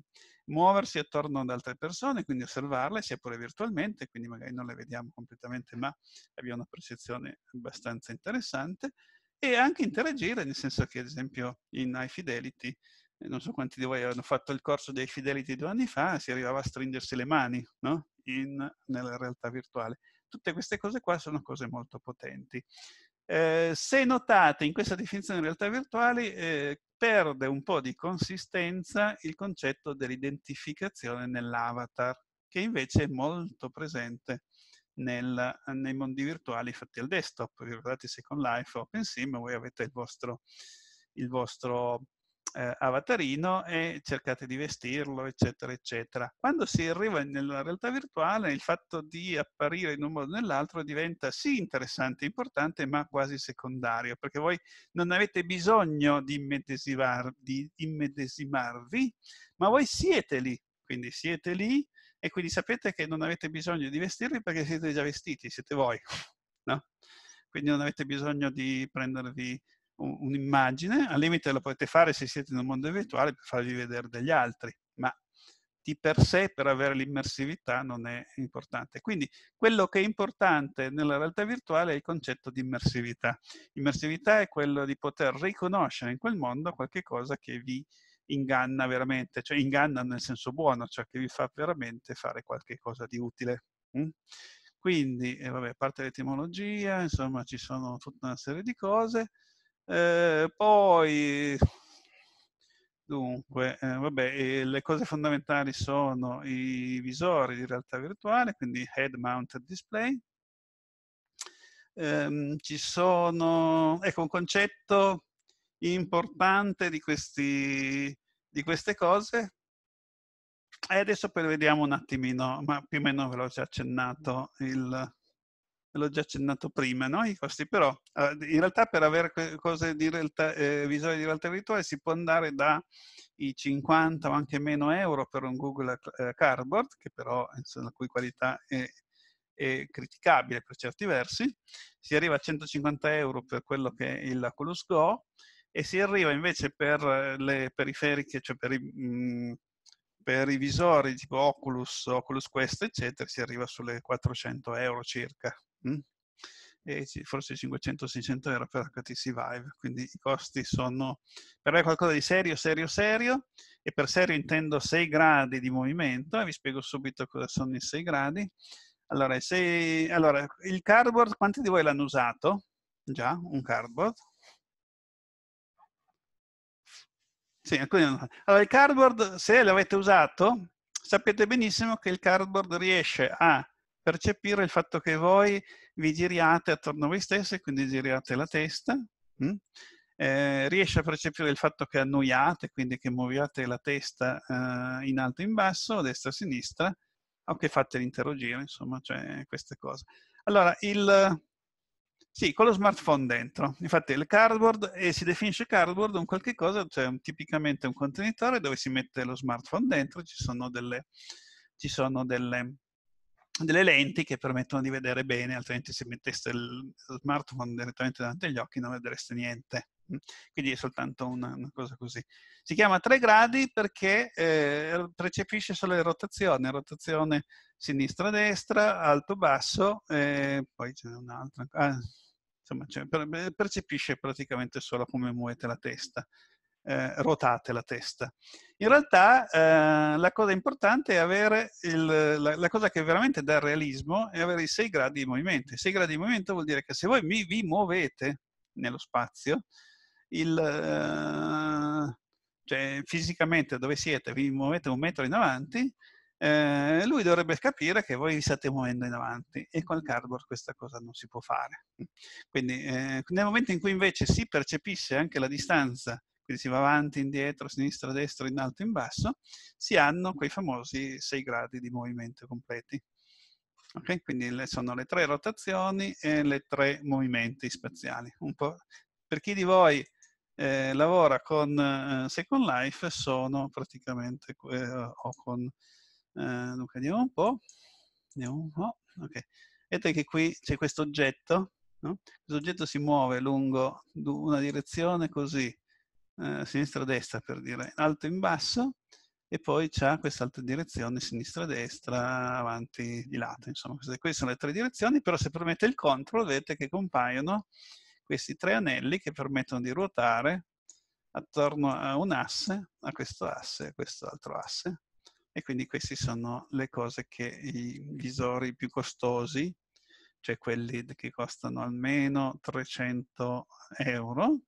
Muoversi attorno ad altre persone, quindi osservarle, sia pure virtualmente, quindi magari non le vediamo completamente, ma abbiamo una percezione abbastanza interessante e anche interagire, nel senso che ad esempio in High Fidelity, eh, non so quanti di voi hanno fatto il corso di High Fidelity due anni fa, si arrivava a stringersi le mani no? in, nella realtà virtuale. Tutte queste cose qua sono cose molto potenti. Eh, se notate in questa definizione di realtà virtuali eh, perde un po' di consistenza il concetto dell'identificazione nell'avatar, che invece è molto presente nel, nei mondi virtuali fatti al desktop. Vi ricordate Second Life, OpenSim, voi avete il vostro, il vostro eh, avatarino e cercate di vestirlo, eccetera, eccetera. Quando si arriva nella realtà virtuale, il fatto di apparire in un modo o nell'altro diventa sì interessante, importante, ma quasi secondario, perché voi non avete bisogno di, immedesimarvi, di immedesimarvi ma voi siete lì, quindi siete lì, e quindi sapete che non avete bisogno di vestirvi perché siete già vestiti, siete voi, [LAUGHS] no? Quindi non avete bisogno di prendervi un'immagine, al limite lo potete fare se siete in un mondo virtuale per farvi vedere degli altri, ma di per sé per avere l'immersività non è importante. Quindi quello che è importante nella realtà virtuale è il concetto di immersività. Immersività è quello di poter riconoscere in quel mondo qualche cosa che vi inganna veramente, cioè inganna nel senso buono, cioè che vi fa veramente fare qualche cosa di utile. Mm? Quindi, eh, vabbè, a parte l'etimologia, insomma, ci sono tutta una serie di cose. Eh, poi, dunque, eh, vabbè, le cose fondamentali sono i visori di realtà virtuale, quindi head mounted display. Ehm, ci sono, ecco, un concetto importante di questi di queste cose. E adesso poi vediamo un attimino, ma più o meno ve l'ho già accennato, il, l'ho già accennato prima, no? I costi, però eh, in realtà per avere cose di realtà, eh, visuali di realtà virtuale si può andare dai 50 o anche meno euro per un Google eh, Cardboard, che però insomma, la cui qualità è, è, criticabile per certi versi, si arriva a 150 euro per quello che è il Oculus Go e si arriva invece per eh, le periferiche, cioè per i, mh, mhmm, per i visori tipo Oculus, Oculus Quest, eccetera, si arriva sulle 400 euro circa, mh? e forse 500-600 euro per HTC Vive, quindi i costi sono per me qualcosa di serio, serio, serio, e per serio intendo 6 gradi di movimento, e vi spiego subito cosa sono i 6 gradi. Allora, sei... allora il cardboard, quanti di voi l'hanno usato? Già, un cardboard? Sì, allora il cardboard, se l'avete usato, sapete benissimo che il cardboard riesce a percepire il fatto che voi vi giriate attorno a voi stessi, quindi giriate la testa, mm? eh, riesce a percepire il fatto che annoiate, quindi che muoviate la testa eh, in alto e in basso, a destra e a sinistra, o che fate l'intero giro, insomma, cioè queste cose. Allora, il, sì, con lo smartphone dentro. Infatti il cardboard, e eh, si definisce cardboard un qualche cosa, cioè un, tipicamente un contenitore dove si mette lo smartphone dentro, ci sono delle, ci sono delle, delle lenti che permettono di vedere bene, altrimenti se metteste il, lo smartphone direttamente davanti agli occhi non vedreste niente. Mm. Quindi è soltanto una, una cosa così. Si chiama 3 gradi perché eh, percepisce solo le rotazioni, rotazione sinistra-destra, alto-basso, eh, poi c'è un'altra, ah, insomma, cioè, percepisce praticamente solo come muovete la testa, eh, rotate la testa. In realtà eh, la cosa importante è avere, il, la, la, cosa che veramente dà realismo è avere i sei gradi di movimento. I sei gradi di movimento vuol dire che se voi vi, vi muovete nello spazio, il, eh, cioè, fisicamente dove siete, vi muovete un metro in avanti, eh, lui dovrebbe capire che voi vi state muovendo in avanti e col cardboard questa cosa non si può fare. Quindi eh, nel momento in cui invece si percepisce anche la distanza, quindi si va avanti, indietro, sinistra, destra, in alto, in basso, si hanno quei famosi 6 gradi di movimento completi. Okay? Quindi le, sono le tre rotazioni e le tre movimenti spaziali. Per chi di voi eh, lavora con eh, Second Life sono praticamente, eh, o con eh, dunque andiamo un po', andiamo un po', ok. Vedete che qui c'è questo oggetto, no? questo oggetto si muove lungo una direzione così, eh, sinistra-destra per dire, alto in basso, e poi c'è quest'altra direzione, sinistra-destra, avanti di lato, insomma, queste, queste, sono le tre direzioni, però se premete il control vedete che compaiono questi tre anelli che permettono di ruotare attorno a un asse, a questo asse e a questo altro asse, e quindi queste sono le cose che i visori più costosi, cioè quelli che costano almeno 300 euro.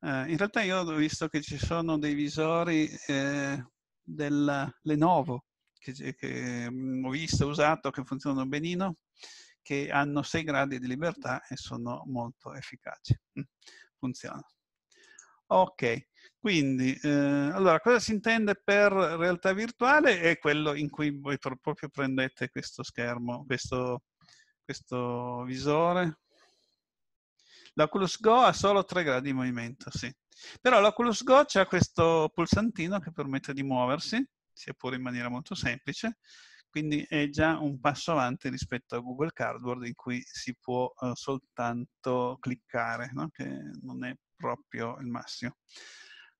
Eh, in realtà io ho visto che ci sono dei visori eh, del Lenovo che, che mm, ho visto, usato, che funzionano benino, che hanno 6 gradi di libertà e sono molto efficaci. Mm, funziona. Ok, quindi, eh, allora, cosa si intende per realtà virtuale? È quello in cui voi proprio prendete questo schermo, questo, questo visore. L'Oculus Go ha solo 3 gradi di movimento, sì. Però l'Oculus Go c'è questo pulsantino che permette di muoversi, sia pure in maniera molto semplice, quindi è già un passo avanti rispetto a Google Cardboard in cui si può uh, soltanto cliccare, no? che non è proprio il massimo.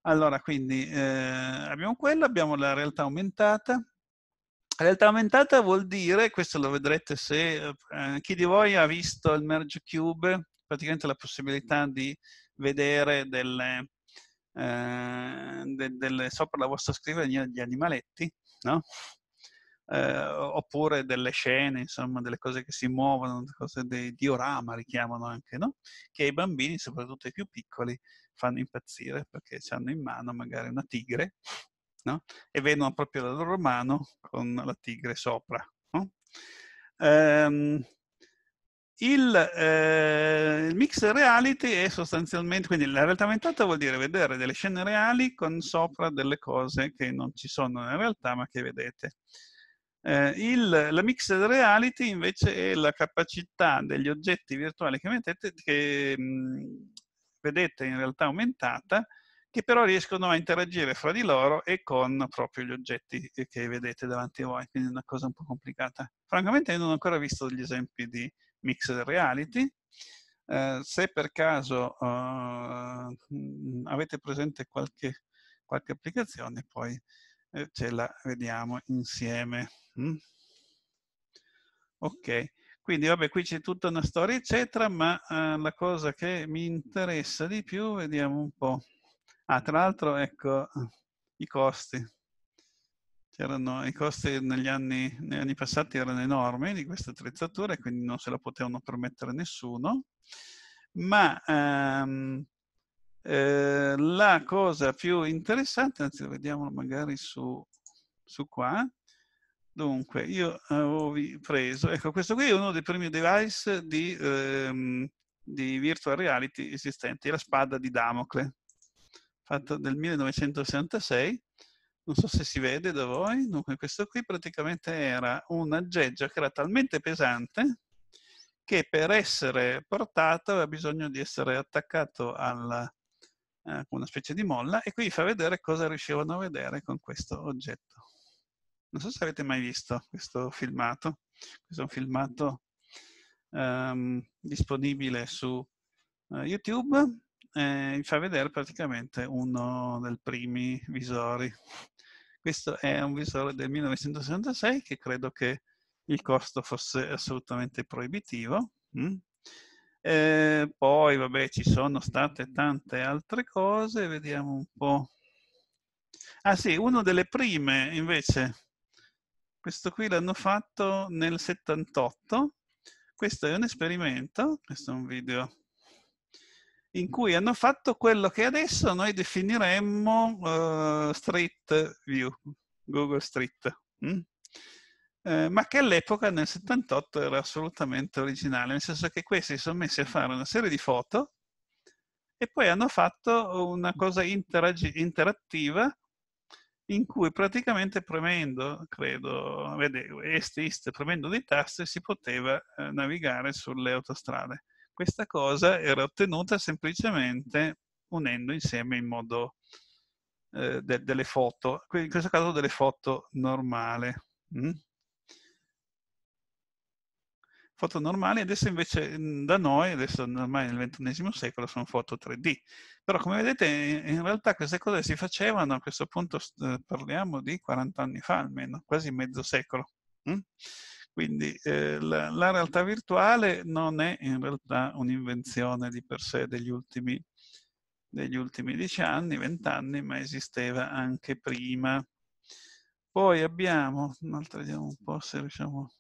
Allora, quindi eh, abbiamo quello, abbiamo la realtà aumentata. La Realtà aumentata vuol dire, questo lo vedrete se eh, chi di voi ha visto il Merge Cube, praticamente la possibilità di vedere delle, eh, de, delle, sopra la vostra scrivania gli animaletti, no? Eh, oppure delle scene, insomma, delle cose che si muovono, cose dei diorama richiamano anche, no? Che ai bambini, soprattutto ai più piccoli, fanno impazzire perché hanno in mano magari una tigre no? e vedono proprio la loro mano con la tigre sopra. No? Um, il, eh, il, mixed reality è sostanzialmente, quindi la realtà aumentata vuol dire vedere delle scene reali con sopra delle cose che non ci sono nella realtà ma che vedete. Eh, il, la mixed reality invece è la capacità degli oggetti virtuali che mettete che, mh, mm, spedetta in realtà aumentata, che però riescono a interagire fra di loro e con proprio gli oggetti eh, che vedete davanti a voi, quindi è una cosa un po' complicata. Francamente io non ho ancora visto degli esempi di mixed reality, eh, se per caso eh, avete presente qualche, qualche applicazione, poi eh, ce la vediamo insieme. Mm? Ok, quindi, vabbè, qui c'è tutta una storia, eccetera, ma eh, la cosa che mi interessa di più, vediamo un po'. Ah, tra l'altro, ecco, i costi. C'erano, I costi negli anni, negli anni passati erano enormi di queste attrezzature, quindi non se la potevano permettere nessuno. Ma ehm, eh, la cosa più interessante, anzi, vediamolo magari su, su qua, Dunque, io avevo preso, ecco, questo qui è uno dei primi device di, ehm, di virtual reality esistenti, la spada di Damocle, fatta nel 1966, non so se si vede da voi, dunque questo qui praticamente era un aggeggio che era talmente pesante che per essere portato aveva bisogno di essere attaccato alla, eh, una specie di molla e qui fa vedere cosa riuscivano a vedere con questo oggetto. Non so se avete mai visto questo filmato. Questo è un filmato um, disponibile su uh, YouTube. Eh, vi fa vedere praticamente uno dei primi visori. Questo è un visore del 1966 che credo che il costo fosse assolutamente proibitivo. Mm? Eh, poi, vabbè, ci sono state tante altre cose, vediamo un po'. Ah sì, una delle prime invece questo qui l'hanno fatto nel 78. Questo è un esperimento, questo è un video, in cui hanno fatto quello che adesso noi definiremmo uh, Street View, Google Street. Mm? Eh, ma che all'epoca nel 78 era assolutamente originale, nel senso che questi si sono messi a fare una serie di foto e poi hanno fatto una cosa interag- interattiva in cui praticamente premendo, credo, est-est, premendo dei tasti si poteva eh, navigare sulle autostrade. Questa cosa era ottenuta semplicemente unendo insieme in modo eh, de delle foto, in questo caso delle foto normale. Mm? foto normali, adesso invece mhmm, da noi, adesso ormai nel ventunesimo secolo, sono foto 3D. Però come vedete in realtà queste cose si facevano, a questo punto eh, parliamo di 40 anni fa almeno, quasi mezzo secolo. Hm? Quindi eh, la, la, realtà virtuale non è in realtà un'invenzione di per sé degli ultimi, degli ultimi 10 anni, 20 anni, ma esisteva anche prima. Poi abbiamo, vediamo un po' se riusciamo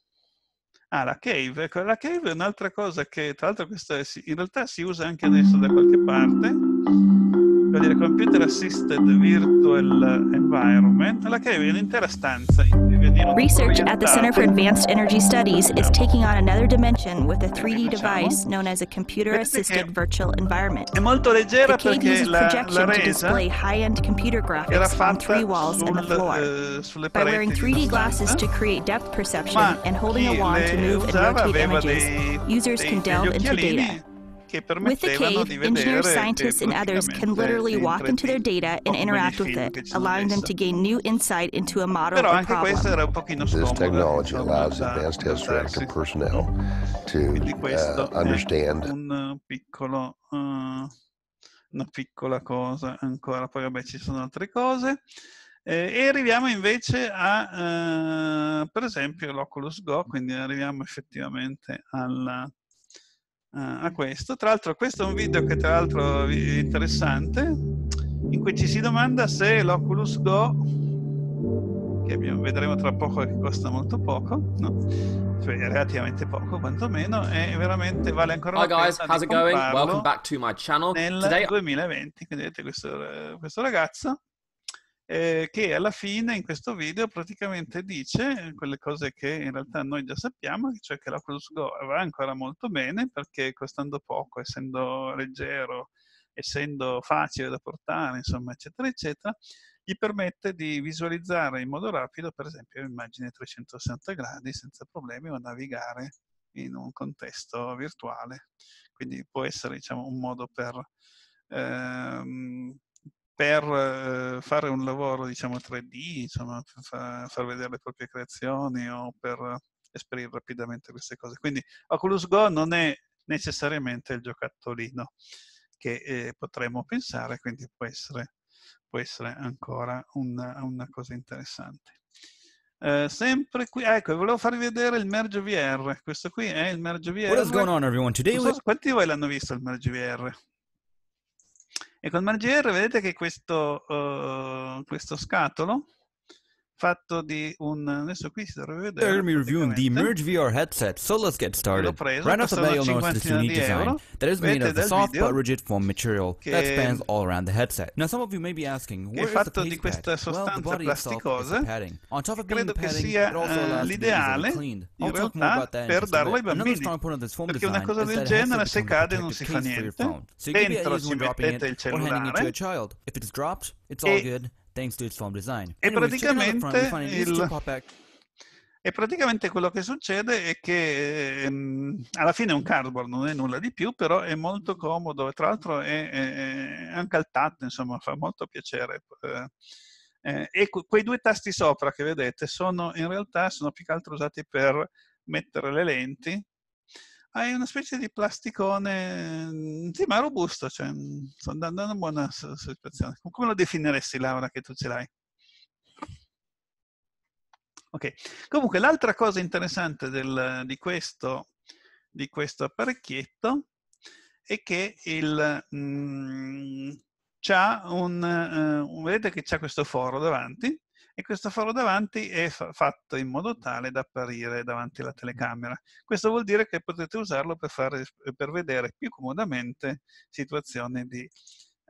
Ah, la cave, ecco, la cave è un'altra cosa che, tra l'altro, questa, in realtà si usa anche adesso da qualche parte. per dire computer assisted virtual environment, che è Research at the Center for Advanced Energy Studies is taking on another dimension with a 3D device known as a computer-assisted virtual environment. È molto leggera the perché la, la resa high-end computer graphics on three walls sul, and the floor eh, by wearing 3D glasses to create depth perception and holding a wand to move and rotate images. users can delve into data. che permettevano di vedere scientists and others can literally walk into their data and interact with it, allowing them to gain new insight into a model Però or anche problem. This technology allows advanced test reactor personnel to uh, understand un piccolo uh, una piccola cosa ancora, poi vabbè ci sono altre cose. Eh, e arriviamo invece a, eh, per esempio, l'Oculus Go, quindi arriviamo effettivamente alla eh, a questo. Tra l'altro questo è un video che tra l'altro è interessante, in cui ci si domanda se l'Oculus Go, che abbiamo, vedremo tra poco che costa molto poco, no? cioè relativamente poco quantomeno, è veramente vale ancora Hi guys, how's it going? Welcome back to my channel. Nel Today... 2020, vedete questo, eh, questo ragazzo eh, che alla fine in questo video praticamente dice quelle cose che in realtà noi già sappiamo, cioè che l'Oculus Go va ancora molto bene perché costando poco, essendo leggero, essendo facile da portare, insomma, eccetera, eccetera, gli permette di visualizzare in modo rapido, per esempio, un'immagine a 360 gradi senza problemi o navigare in un contesto virtuale. Quindi può essere diciamo, un modo per ehm, per eh, fare un lavoro diciamo 3D, insomma, per far vedere le proprie creazioni o per esprimere rapidamente queste cose. Quindi Oculus Go non è necessariamente il giocattolino che eh, potremmo pensare, quindi può essere, può essere ancora una, una, cosa interessante. Uh, sempre qui, ecco, volevo farvi vedere il Merge VR. Questo qui è il Merge VR. What is going on, everyone? Today so, Quanti di voi l'hanno visto il Merge VR? E col margere vedete che questo, uh, questo scatolo fatto di un adesso qui si dovrebbe vedere Thermi Review the Merge VR headset so let's get started preso, right off the bat you'll notice this unique design that is made of the soft but rigid foam material that spans all around the headset now some of you may be asking where is fatto the di questa sostanza well, plasticosa padding. On top of credo che sia uh, l'ideale in realtà per darlo ai bambini perché una cosa del genere se cade non si fa niente dentro ci mettete il cellulare if it's dropped thanks to its form design. E anyway, praticamente, il... e praticamente quello che succede è che ehm, alla fine è un cardboard, non è nulla di più, però è molto comodo e tra l'altro è, è, è anche al tatto, insomma, fa molto piacere. Eh, eh e quei due tasti sopra che vedete sono in realtà sono più che altro usati per mettere le lenti hai una specie di plasticone, mm, sì, ma robusto, cioè, mm, sto dando una buona soddisfazione. Come lo definiresti, Laura, che tu ce l'hai? Ok, comunque l'altra cosa interessante del, di, questo, di, questo, apparecchietto è che il, mh, mm, un, uh, vedete che c'è questo foro davanti, e questo faro davanti è fa- fatto in modo tale da apparire davanti alla telecamera. Questo vuol dire che potete usarlo per, fare, per vedere più comodamente situazioni di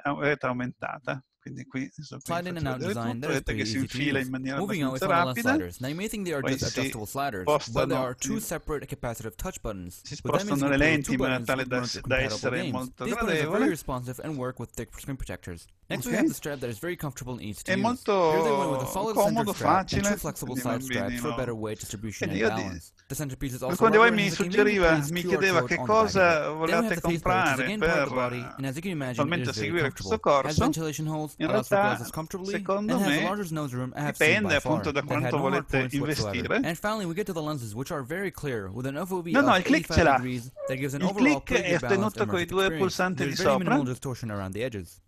realtà aumentata. Quindi qui adesso Slide in and out design, tutto, vedete che si infila in maniera Moving abbastanza rapida. Sliders. Now you may think they are Poi adjustable sliders, but there are two separate capacitive touch buttons. Si spostano le lenti in maniera tale da, da essere games. molto These gradevole. These buttons are very responsive and work with thick screen protectors. Next okay. we have the strap that is very comfortable and easy to use. Here they went with a solid center strap facile, and two flexible side straps for better weight distribution and balance. The centerpiece is also quando poi mi suggeriva, mi chiedeva che cosa volevate comprare per eventualmente seguire questo corso, in realtà secondo me dipende appunto da quanto volete investire. No, no, il click ce l'ha. Il click è ottenuto con i due pulsanti di sopra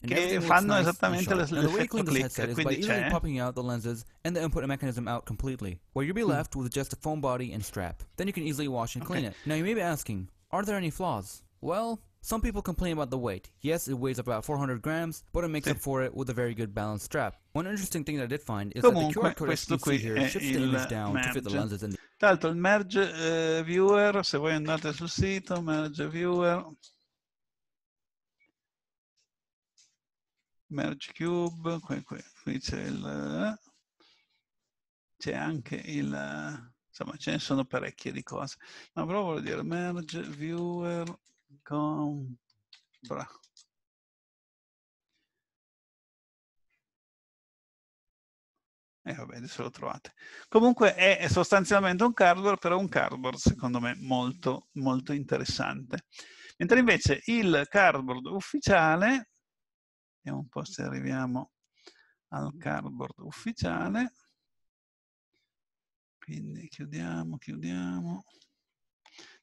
che fanno no, nice exactamente the way Clean click, headset is by easily ¿eh? popping out the lenses and the input mechanism out completely, where you'll be hmm. left with just a foam body and strap. Then you can easily wash and clean okay. it. Now you may be asking, are there any flaws? Well, some people complain about the weight. Yes, it weighs about 400 grams, but it makes up for it with a very good balanced strap. One interesting thing that I did find is Comunque, that the QR code questo here shifts the image down merge. to fit the lenses in the... Tra l'altro il merge eh, viewer, se voi andate sul sito, merge viewer, merge cube, qui, qui, qui c'è il c'è anche il insomma ce ne sono parecchie di cose ma però voglio dire merge viewer compra e eh, vabbè adesso lo trovate comunque è sostanzialmente un cardboard però un cardboard secondo me molto molto interessante mentre invece il cardboard ufficiale Vediamo un po' se arriviamo al cardboard ufficiale. Quindi chiudiamo, chiudiamo.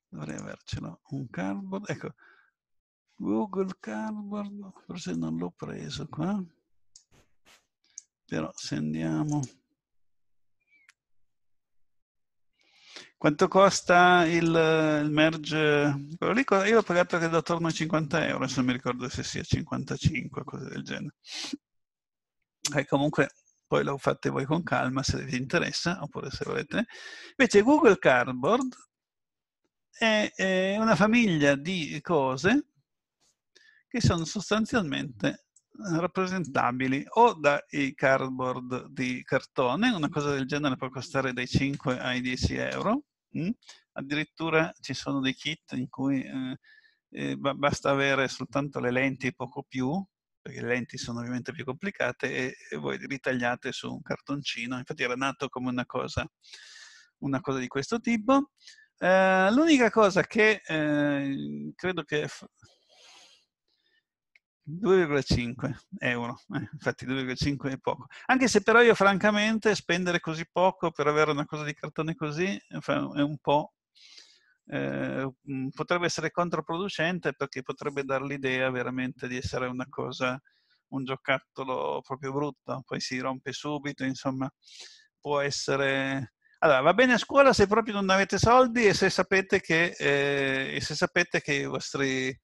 Dovrei avercelo un cardboard. Ecco, Google Cardboard, forse non l'ho preso qua. Però se andiamo Quanto costa il, il merge? Lì, io l'ho pagato credo attorno ai 50 euro, se non mi ricordo se sia 55, cose del genere. E comunque poi lo fate voi con calma se vi interessa, oppure se volete. Invece Google Cardboard è, è una famiglia di cose che sono sostanzialmente rappresentabili o dai cardboard di cartone, una cosa del genere può costare dai 5 ai 10 euro, Mm? Addirittura ci sono dei kit in cui eh, eh basta avere soltanto le lenti e poco più, perché le lenti sono ovviamente più complicate, e, e voi ritagliate su un cartoncino. Infatti era nato come una cosa, una cosa di questo tipo. Eh, l'unica cosa che eh, credo che 2,5 euro, eh, infatti 2,5 è poco. Anche se però io francamente spendere così poco per avere una cosa di cartone così è un po'... Eh, mm, potrebbe essere controproducente perché potrebbe dare l'idea veramente di essere una cosa, un giocattolo proprio brutto, poi si rompe subito, insomma può essere... Allora, va bene a scuola se proprio non avete soldi e se sapete che, eh, e se sapete che i vostri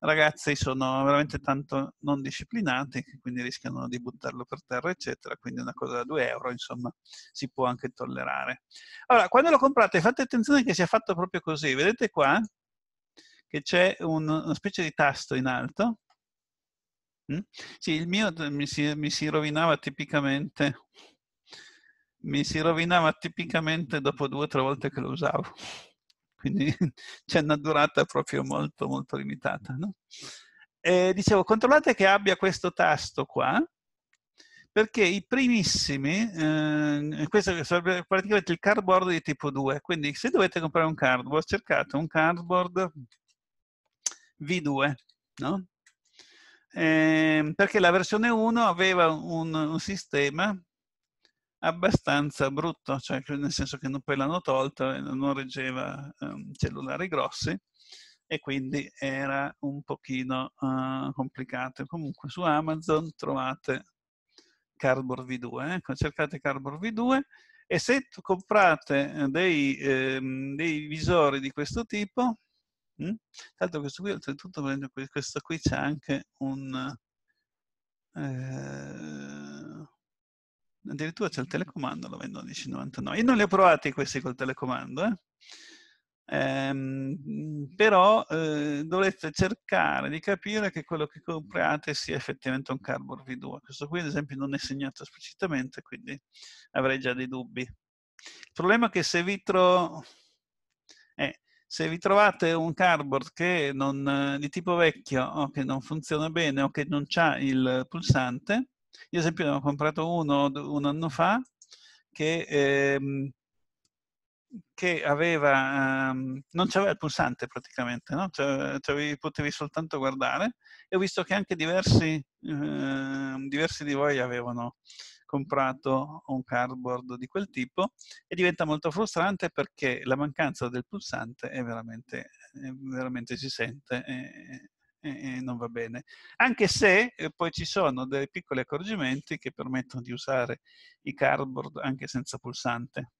ragazzi sono veramente tanto non disciplinati, quindi rischiano di buttarlo per terra, eccetera. Quindi una cosa da 2 euro, insomma, si può anche tollerare. Allora, quando lo comprate, fate attenzione che sia fatto proprio così. Vedete qua che c'è un, una specie di tasto in alto. Mm? Sì, il mio mi si, mi si rovinava tipicamente. Mi si rovinava tipicamente dopo due o tre volte che lo usavo quindi [LAUGHS] c'è una durata proprio molto molto limitata. No? dicevo, controllate che abbia questo tasto qua, perché i primissimi, eh, questo sarebbe praticamente il cardboard di tipo 2, quindi se dovete comprare un cardboard, cercate un cardboard V2, no? Eh, perché la versione 1 aveva un, un sistema abbastanza brutto, cioè nel senso che non, poi l'hanno tolto e non reggeva um, cellulari grossi e quindi era un pochino uh, complicato. Comunque su Amazon trovate Cardboard V2, ecco, cercate Cardboard V2 e se comprate eh, dei, ehm, dei visori di questo tipo, mh, hm, tanto questo qui oltretutto questo qui c'è anche un... Eh, addirittura c'è il telecomando, lo vendono 10,99. Io non li ho provati questi col telecomando, eh? Ehm, però eh, dovrete cercare di capire che quello che comprate sia effettivamente un Carbon V2. Questo qui ad esempio non è segnato esplicitamente, quindi avrei già dei dubbi. Il problema è che se vi, tro... eh, se vi trovate un cardboard che non, di tipo vecchio o che non funziona bene o che non ha il pulsante, io, ad esempio, ne ho comprato uno un anno fa che, ehm, che aveva, ehm, non c'aveva il pulsante praticamente, no? potevi soltanto guardare e ho visto che anche diversi, ehm, diversi di voi avevano comprato un cardboard di quel tipo e diventa molto frustrante perché la mancanza del pulsante è veramente, è veramente si sente, è, eh, eh, non va bene. Anche se eh, poi ci sono dei piccoli accorgimenti che permettono di usare i cardboard anche senza pulsante.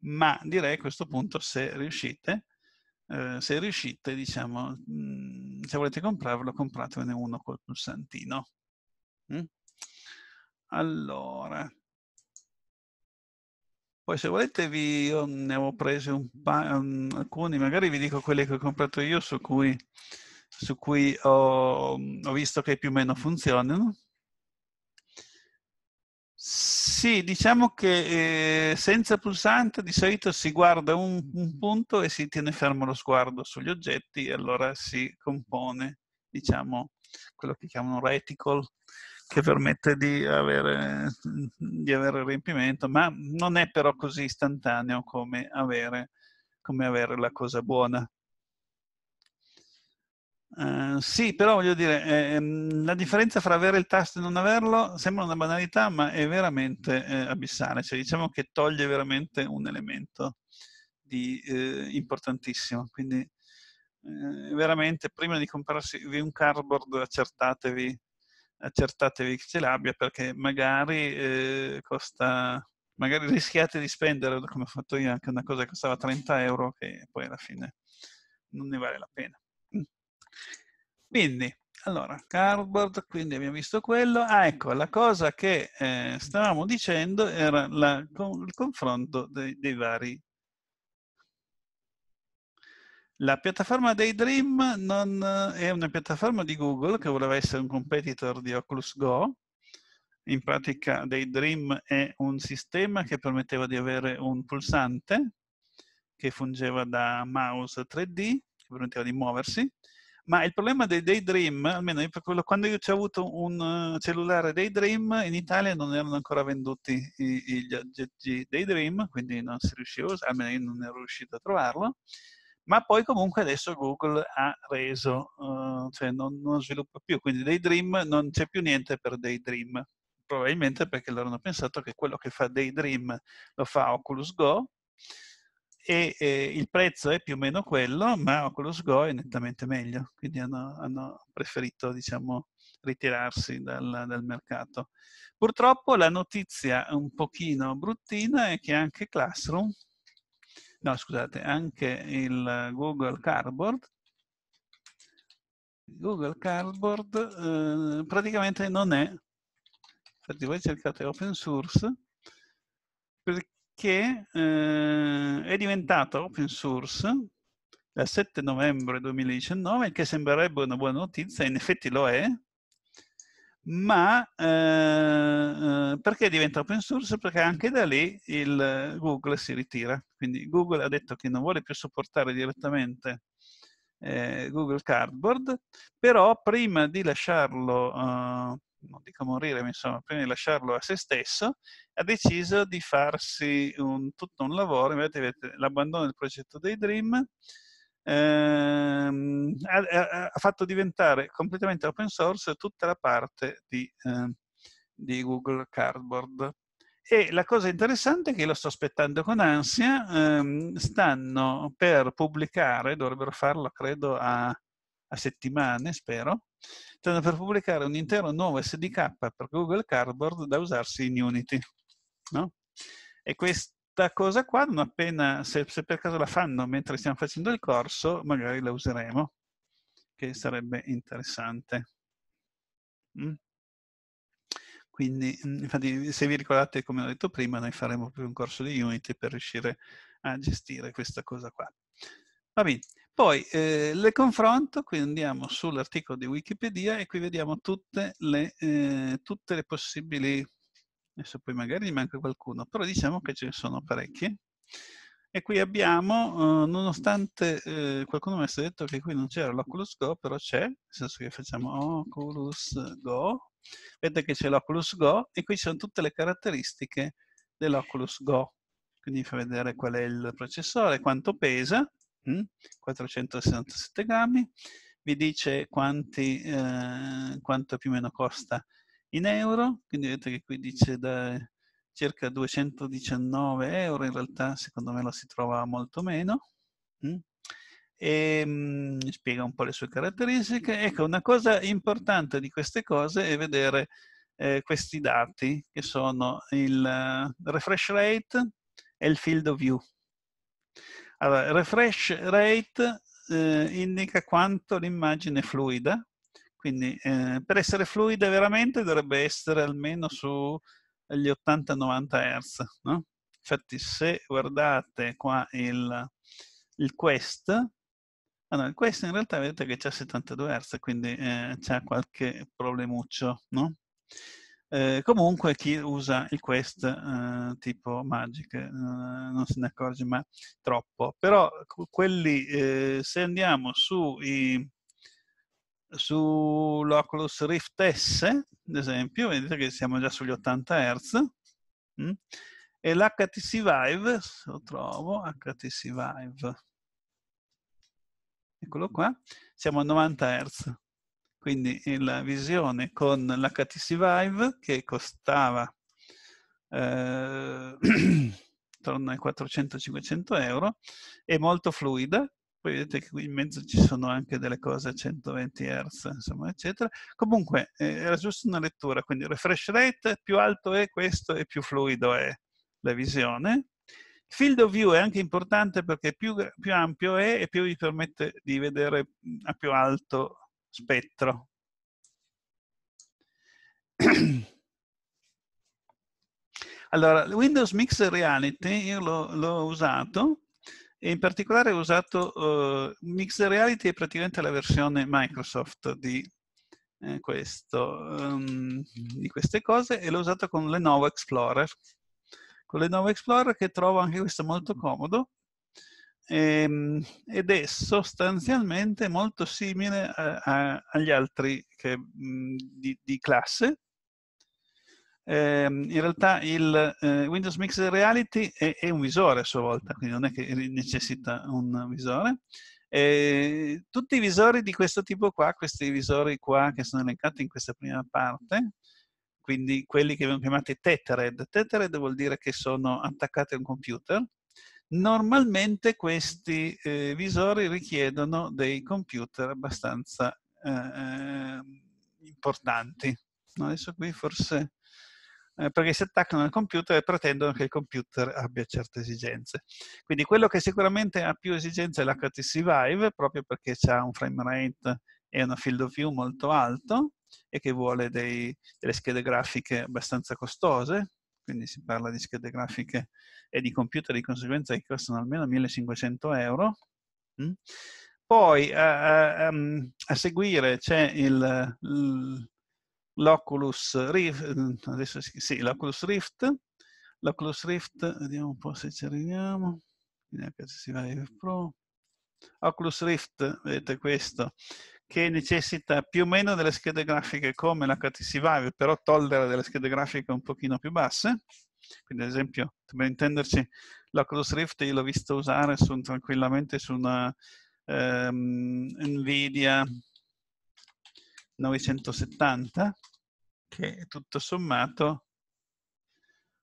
Ma direi a questo punto se riuscite, eh, se riuscite, diciamo, mh, mm, se volete comprarlo, compratene uno col pulsantino. Mm? Allora, poi se volete vi, ne ho presi un paio, mm, alcuni, magari vi dico quelli che ho comprato io su cui su cui ho, ho visto che più o meno funzionano. Sì, diciamo che eh, senza pulsante di solito si guarda un, un, punto e si tiene fermo lo sguardo sugli oggetti e allora si compone, diciamo, quello che chiamano reticle, che permette di avere, di avere riempimento, ma non è però così istantaneo come avere, come avere la cosa buona. Eh, sì, però voglio dire, ehm, la differenza fra avere il tasto e non averlo sembra una banalità, ma è veramente eh, abissale, cioè diciamo che toglie veramente un elemento di, eh, importantissimo, quindi eh, veramente prima di comprarsi un cardboard accertatevi, accertatevi che ce l'abbia perché magari eh, costa, magari rischiate di spendere, come ho fatto io, anche una cosa che costava 30 euro che poi alla fine non ne vale la pena. Quindi, allora, cardboard, quindi abbiamo visto quello. Ah, ecco, la cosa che eh, stavamo dicendo era la, il confronto dei, dei vari la piattaforma Daydream non, eh, è una piattaforma di Google che voleva essere un competitor di Oculus Go. In pratica Daydream è un sistema che permetteva di avere un pulsante che fungeva da mouse 3D, che permetteva di muoversi, ma il problema dei Daydream, almeno quello, quando io ho avuto un eh, cellulare Daydream, in Italia non erano ancora venduti gli oggetti Daydream, quindi non si riusciva, a usare, almeno io non ero riuscito a trovarlo, ma poi comunque adesso Google ha reso, eh, cioè non, non, sviluppa più, quindi Daydream non c'è più niente per Daydream, probabilmente perché loro hanno pensato che quello che fa Daydream lo fa Oculus Go, e eh, il prezzo è più o meno quello, ma Oculus Go è nettamente meglio, quindi hanno, hanno preferito diciamo, ritirarsi dal, dal, mercato. Purtroppo la notizia un pochino bruttina è che anche Classroom, no scusate, anche il Google Cardboard, Google Cardboard eh, praticamente non è, infatti voi cercate open source, che eh, è diventato open source il 7 novembre 2019, che sembrerebbe una buona notizia, in effetti lo è, ma eh, eh, perché diventa open source? Perché anche da lì il Google si ritira. Quindi Google ha detto che non vuole più supportare direttamente eh, Google Cardboard, però prima di lasciarlo eh, non dico morire, ma insomma, prima di lasciarlo a se stesso, ha deciso di farsi un, tutto un lavoro, vedete, vedete l'abbandono del progetto dei Dream, ehm, ha, ha, fatto diventare completamente open source tutta la parte di, eh, di, Google Cardboard. E la cosa interessante è che lo sto aspettando con ansia, ehm, stanno per pubblicare, dovrebbero farlo credo a, a settimane, spero, Tende per pubblicare un intero nuovo SDK per Google Cardboard da usarsi in Unity. No? E questa cosa qua, non appena, se, se, per caso la fanno mentre stiamo facendo il corso, magari la useremo, che sarebbe interessante. Mm? Quindi, mm, infatti, se vi ricordate, come ho detto prima, noi faremo proprio un corso di Unity per riuscire a gestire questa cosa qua. Va bene, poi eh, le confronto, qui andiamo sull'articolo di Wikipedia e qui vediamo tutte le, eh, tutte le possibili, adesso poi magari manca qualcuno, però diciamo che ce ne sono parecchie. E qui abbiamo, eh, nonostante eh, qualcuno mi avesse detto che qui non c'era l'Oculus Go, però c'è, nel senso che facciamo Oculus Go, vedete che c'è l'Oculus Go e qui ci sono tutte le caratteristiche dell'Oculus Go. Quindi fa vedere qual è il processore, quanto pesa, 467 mm? grammi, vi dice quanti, eh, quanto più o meno costa in euro, quindi vedete che qui dice da circa 219 euro, in realtà secondo me lo si trova molto meno, mh? Mm? e ehm, mh, spiega un po' le sue caratteristiche. Ecco, una cosa importante di queste cose è vedere eh, questi dati, che sono il uh, refresh rate e il field of view. Allora, refresh rate eh, indica quanto l'immagine è fluida, quindi eh, per essere fluida veramente dovrebbe essere almeno sugli 80-90 Hz. No? Infatti se guardate qua il, il Quest, ah no, il Quest in realtà vedete che c'è 72 Hz, quindi eh, c'è qualche problemuccio, no? Eh, comunque chi usa il Quest eh, tipo Magic eh, non se ne accorge mai troppo, però quelli, eh, se andiamo su sull'Oculus Rift S, ad esempio, vedete che siamo già sugli 80 Hz, mh? Mm, e l'HTC Vive, se lo trovo, HTC Vive, eccolo qua, siamo a 90 Hz. Quindi eh, la visione con l'HTC Vive che costava eh, intorno [CLEARS THROAT] ai 400-500 euro, è molto fluida, poi vedete che qui in mezzo ci sono anche delle cose a 120 Hz, insomma, eccetera. Comunque eh, era giusto una lettura, quindi refresh rate, più alto è questo e più fluido è la visione. Field of view è anche importante perché più, più ampio è e più vi permette di vedere a più alto spettro. [CLEARS THROAT] Allora, Windows Mixed Reality io l'ho usato e in particolare ho usato uh, Mixed Reality è praticamente la versione Microsoft di, eh, questo, um, di queste cose e l'ho usato con Lenovo Explorer. Con Lenovo Explorer che trovo anche questo molto comodo Ehm, ed è sostanzialmente molto simile a, a, agli altri che, mhmm, di, di, classe. Ehm, in realtà il eh, Windows Mixed Reality è, è, un visore a sua volta, quindi non è che necessita un visore. E tutti i visori di questo tipo qua, questi visori qua che sono elencati in questa prima parte, quindi quelli che vengono chiamati Tethered. Tethered vuol dire che sono attaccati a un computer Normalmente questi eh, visori richiedono dei computer abbastanza eh, eh importanti. Adesso qui forse eh, perché si attaccano al computer e pretendono che il computer abbia certe esigenze. Quindi quello che sicuramente ha più esigenze è l'HTC Vive, proprio perché ha un frame rate e una field of view molto alto e che vuole dei, delle schede grafiche abbastanza costose, quindi si parla di schede grafiche e di computer di conseguenza che costano almeno 1500 euro. Mm. Poi a, eh, a, eh, ehm, a seguire c'è il, l'Oculus Rift, mm, adesso sì, l'Oculus Rift, l'Oculus Rift, vediamo un po' se ci arriviamo, Vediamo se si va Pro, Oculus Rift, vedete questo, che necessita più o meno delle schede grafiche come l'HTC Vive, però togliere delle schede grafiche un pochino più basse. Quindi, ad esempio, per intenderci, l'Oculus Rift io l'ho visto usare su, tranquillamente su una ehm, NVIDIA 970, che tutto sommato...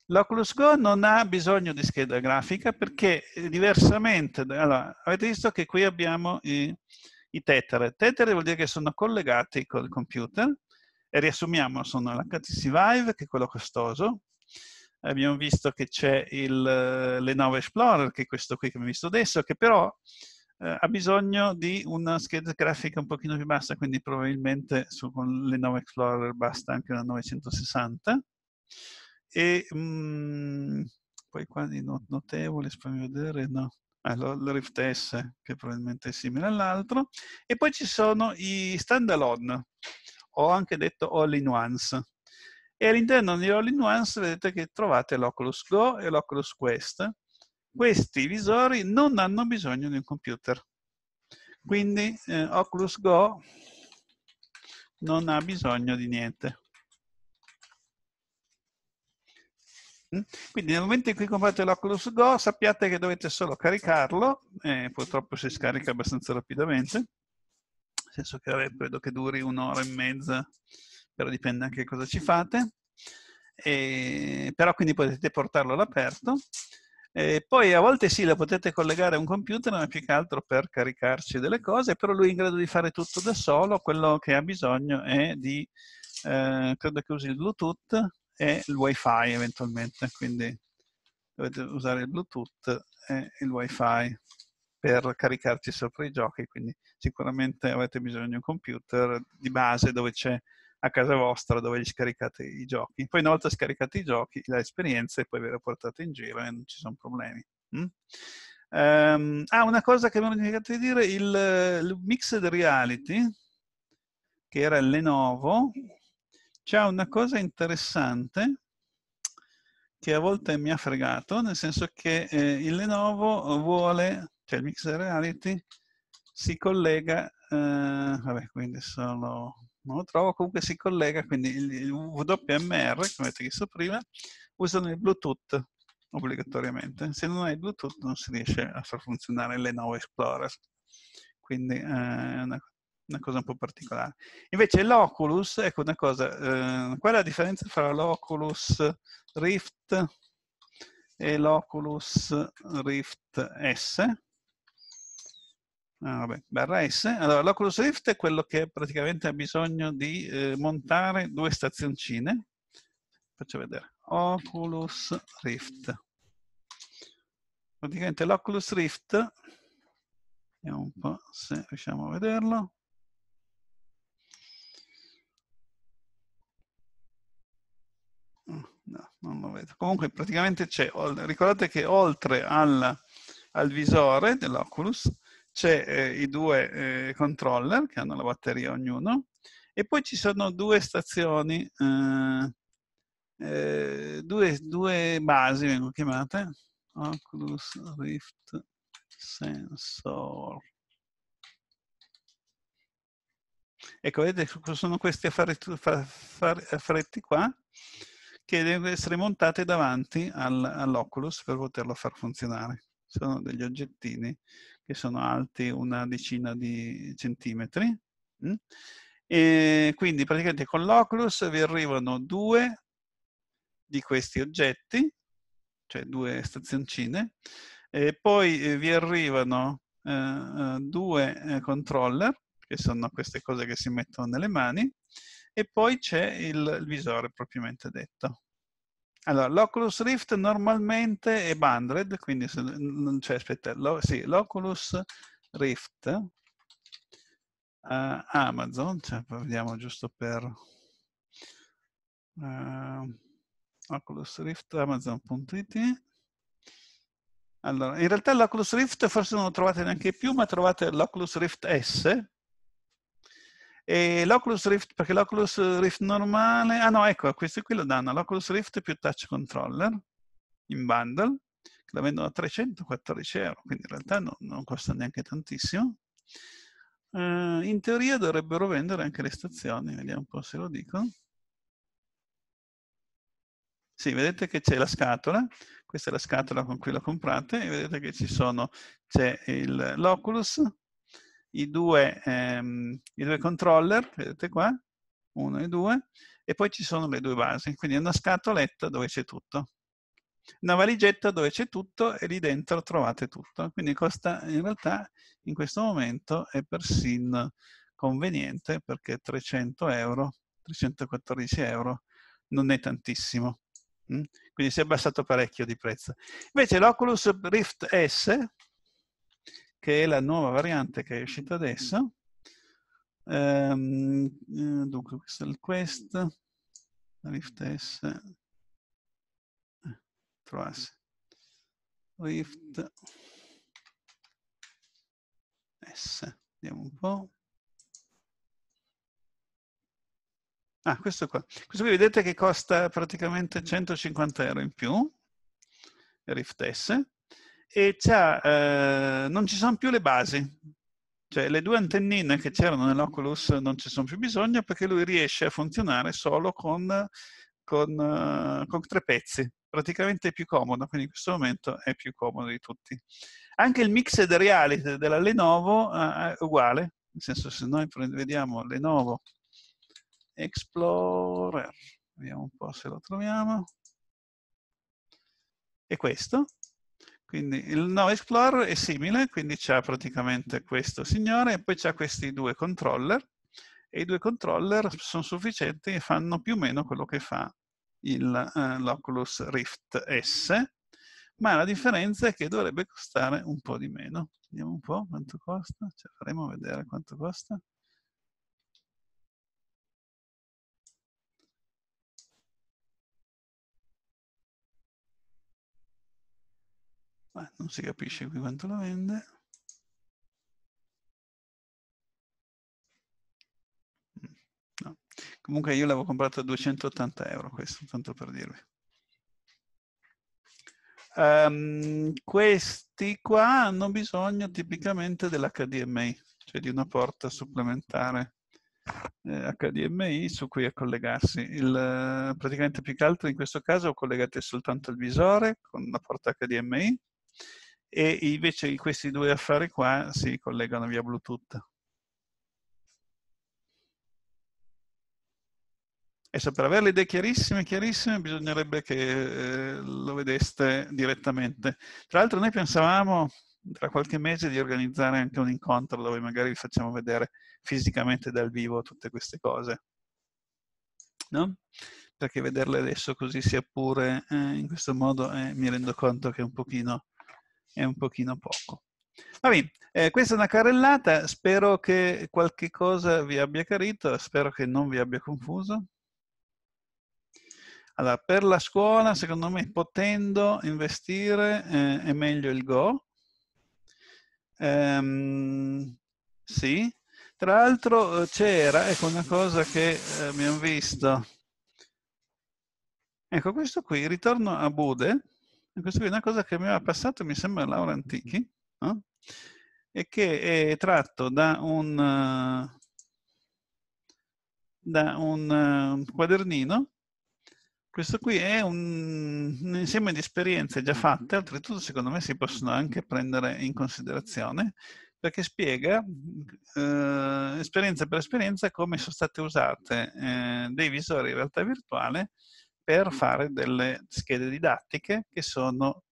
L'Oculus Go non ha bisogno di scheda grafica perché diversamente... Allora, avete visto che qui abbiamo... I, i tetere. Tetere vuol dire che sono collegati col computer, e riassumiamo, sono l'HTC Vive, che è quello costoso, abbiamo visto che c'è il Lenovo Explorer, che è questo qui che abbiamo visto adesso, che però eh, ha bisogno di una scheda grafica un pochino più bassa, quindi probabilmente su, con Lenovo Explorer basta anche una 960. E mh, mm, poi qua di notevole, fammi vedere, no il eh, Rift S che probabilmente è simile all'altro e poi ci sono i standalone ho anche detto all in ones e all'interno di all in ones vedete che trovate l'Oculus Go e l'Oculus Quest questi visori non hanno bisogno di un computer quindi eh, Oculus Go non ha bisogno di niente Quindi nel momento in cui comprate l'Oculus Go sappiate che dovete solo caricarlo, eh, purtroppo si scarica abbastanza rapidamente, nel senso che credo che duri un'ora e mezza, però dipende anche cosa ci fate. E, però quindi potete portarlo all'aperto. E poi a volte sì, lo potete collegare a un computer, ma più che altro per caricarci delle cose, però lui è in grado di fare tutto da solo, quello che ha bisogno è di, eh, credo che usi il Bluetooth, e il wifi eventualmente, quindi dovete usare il Bluetooth e il wifi per caricarci sopra i giochi, quindi sicuramente avete bisogno di un computer di base dove c'è a casa vostra dove gli scaricate i giochi. Poi una volta scaricati i giochi, la esperienza e poi ve la portate in giro e non ci sono problemi. Mm? Um, ah, una cosa che mi avevo dimenticato di dire, il, il Mixed Reality, che era il Lenovo, c'è una cosa interessante che a volte mi ha fregato, nel senso che eh, il Lenovo vuole, cioè il Mixed Reality, si collega, eh, vabbè, quindi solo non lo trovo, comunque si collega, quindi il WMR, come avete visto prima, usano il Bluetooth obbligatoriamente. Se non hai Bluetooth non si riesce a far funzionare il Lenovo Explorer. Quindi eh, è una cosa una cosa un po' particolare. Invece l'Oculus, ecco una cosa, eh, qual è la differenza tra l'Oculus Rift e l'Oculus Rift S? Ah, vabbè, barra S. Allora, l'Oculus Rift è quello che praticamente ha bisogno di eh, montare due stazioncine. Faccio vedere. Oculus Rift. Praticamente l'Oculus Rift, vediamo un po' se riusciamo a vederlo. No, non lo vedo. Comunque praticamente c'è, ricordate che oltre al, al visore dell'Oculus c'è eh, i due eh, controller che hanno la batteria ognuno e poi ci sono due stazioni, eh, eh due, due basi vengono chiamate, Oculus Rift Sensor. Ecco, vedete, sono questi affretti, affretti qua che devono essere montate davanti al, all'Oculus per poterlo far funzionare. Sono degli oggettini che sono alti una decina di centimetri. Mm? E quindi praticamente con l'Oculus vi arrivano due di questi oggetti, cioè due stazioncine, e poi eh, vi arrivano eh, eh due eh, controller, che sono queste cose che si mettono nelle mani, e poi c'è il, il visore propriamente detto. Allora, l'Oculus Rift normalmente è banded, quindi se, non c'è, cioè, aspetta, lo, sì, l'Oculus Rift uh, Amazon, cioè, vediamo giusto per uh, Oculus Rift Amazon.it. Allora, in realtà l'Oculus Rift forse non lo trovate neanche più, ma trovate l'Oculus Rift S, e l'Oculus Rift, perché l'Oculus Rift normale, ah no, ecco, questo qui lo danno, l'Oculus Rift più touch controller in bundle, che la vendono a 314 euro, quindi in realtà no, non costa neanche tantissimo. Uh, in teoria dovrebbero vendere anche le stazioni, vediamo un po' se lo dico. Sì, vedete che c'è la scatola, questa è la scatola con cui la comprate, e vedete che ci sono, c'è l'Oculus, i due, ehm, i due controller, vedete qua, uno e due, e poi ci sono le due basi, quindi una scatoletta dove c'è tutto. Una valigetta dove c'è tutto e lì dentro trovate tutto. Quindi costa in realtà in questo momento è persino conveniente perché 300 euro, 314 euro non è tantissimo. Mm? Quindi si è abbassato parecchio di prezzo. Invece l'Oculus Rift S, che è la nuova variante che è uscita adesso. Ehm, eh, dunque, questo è il Quest, Rift S, eh, trovasse, Rift S, vediamo un po'. Ah, questo qua. Questo qui vedete che costa praticamente 150 euro in più, Rift S, e eh, non ci sono più le basi. Cioè le due antennine che c'erano nell'Oculus non ci sono più bisogno perché lui riesce a funzionare solo con, con, eh, con tre pezzi. Praticamente è più comodo, quindi in questo momento è più comodo di tutti. Anche il mixed reality della Lenovo eh, è uguale, nel senso se noi vediamo Lenovo Explorer, vediamo un po' se lo troviamo, è questo, quindi il no Explorer è simile, quindi c'è praticamente questo signore e poi c'è questi due controller e i due controller sono sufficienti e fanno più o meno quello che fa il, eh, l'Oculus Rift S, ma la differenza è che dovrebbe costare un po' di meno. Vediamo un po' quanto costa, ce la faremo vedere quanto costa. Ma non si capisce qui quanto la vende. Mm, no. Comunque io l'avevo comprato a 280 euro, questo tanto per dirvi. Um, questi qua hanno bisogno tipicamente dell'HDMI, cioè di una porta supplementare eh, HDMI su cui collegarsi. Il, praticamente più che altro in questo caso collegate soltanto il visore con la porta HDMI e invece questi due affari qua si collegano via Bluetooth. Adesso per avere le idee chiarissime, chiarissime, bisognerebbe che eh, lo vedeste direttamente. Tra l'altro noi pensavamo tra qualche mese di organizzare anche un incontro dove magari vi facciamo vedere fisicamente dal vivo tutte queste cose. No? Perché vederle adesso così sia pure eh, in questo modo eh, mi rendo conto che è un pochino è un pochino poco. Va bene, eh, questa è una carrellata, spero che qualche cosa vi abbia chiarito, spero che non vi abbia confuso. Allora, per la scuola, secondo me, potendo investire, eh, è meglio il Go. Ehm, sì. Tra l'altro eh, c'era, ecco, una cosa che eh, abbiamo visto. Ecco, questo qui, ritorno a Bude. Questa qui è una cosa che mi aveva passato, mi sembra, Laura Antichi, no? e che è tratto da un, eh, da un, eh, quadernino. Questo qui è un, un insieme di esperienze già fatte, oltretutto secondo me si possono anche prendere in considerazione, perché spiega eh, esperienza per esperienza come sono state usate eh, dei visori in realtà virtuale per fare delle schede didattiche che sono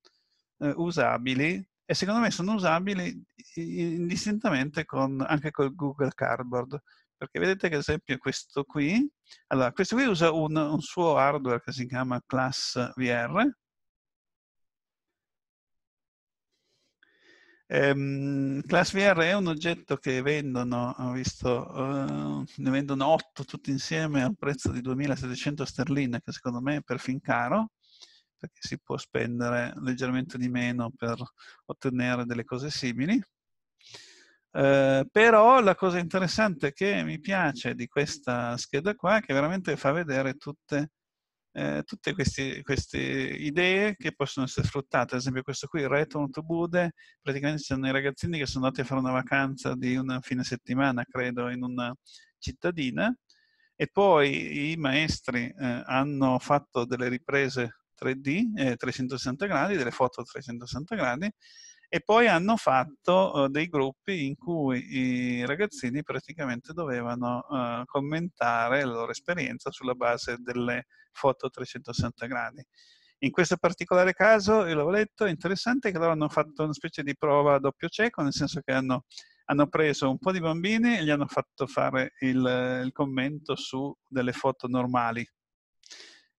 eh, usabili e secondo me sono usabili indistintamente con, anche con Google Cardboard perché vedete che ad esempio questo qui allora questo qui usa un, un suo hardware che si chiama Class VR Ehm, Class VR è un oggetto che vendono, ho visto, eh, ne vendono 8 tutti insieme a un prezzo di 2700 sterline, che secondo me è perfin caro, perché si può spendere leggermente di meno per ottenere delle cose simili. Eh, però la cosa interessante che mi piace di questa scheda qua è che veramente fa vedere tutte eh, tutte queste, queste, idee che possono essere sfruttate. Ad esempio questo qui, Return to Bude, praticamente sono i ragazzini che sono andati a fare una vacanza di un fine settimana, credo, in una cittadina e poi i maestri eh, hanno fatto delle riprese 3D, eh, 360 gradi, delle foto a 360 gradi e poi hanno fatto eh, dei gruppi in cui i ragazzini praticamente dovevano eh, commentare la loro esperienza sulla base delle foto 360 gradi. In questo particolare caso, io l'ho letto, è interessante che loro hanno fatto una specie di prova a doppio cieco, nel senso che hanno, hanno preso un po' di bambini e gli hanno fatto fare il, il commento su delle foto normali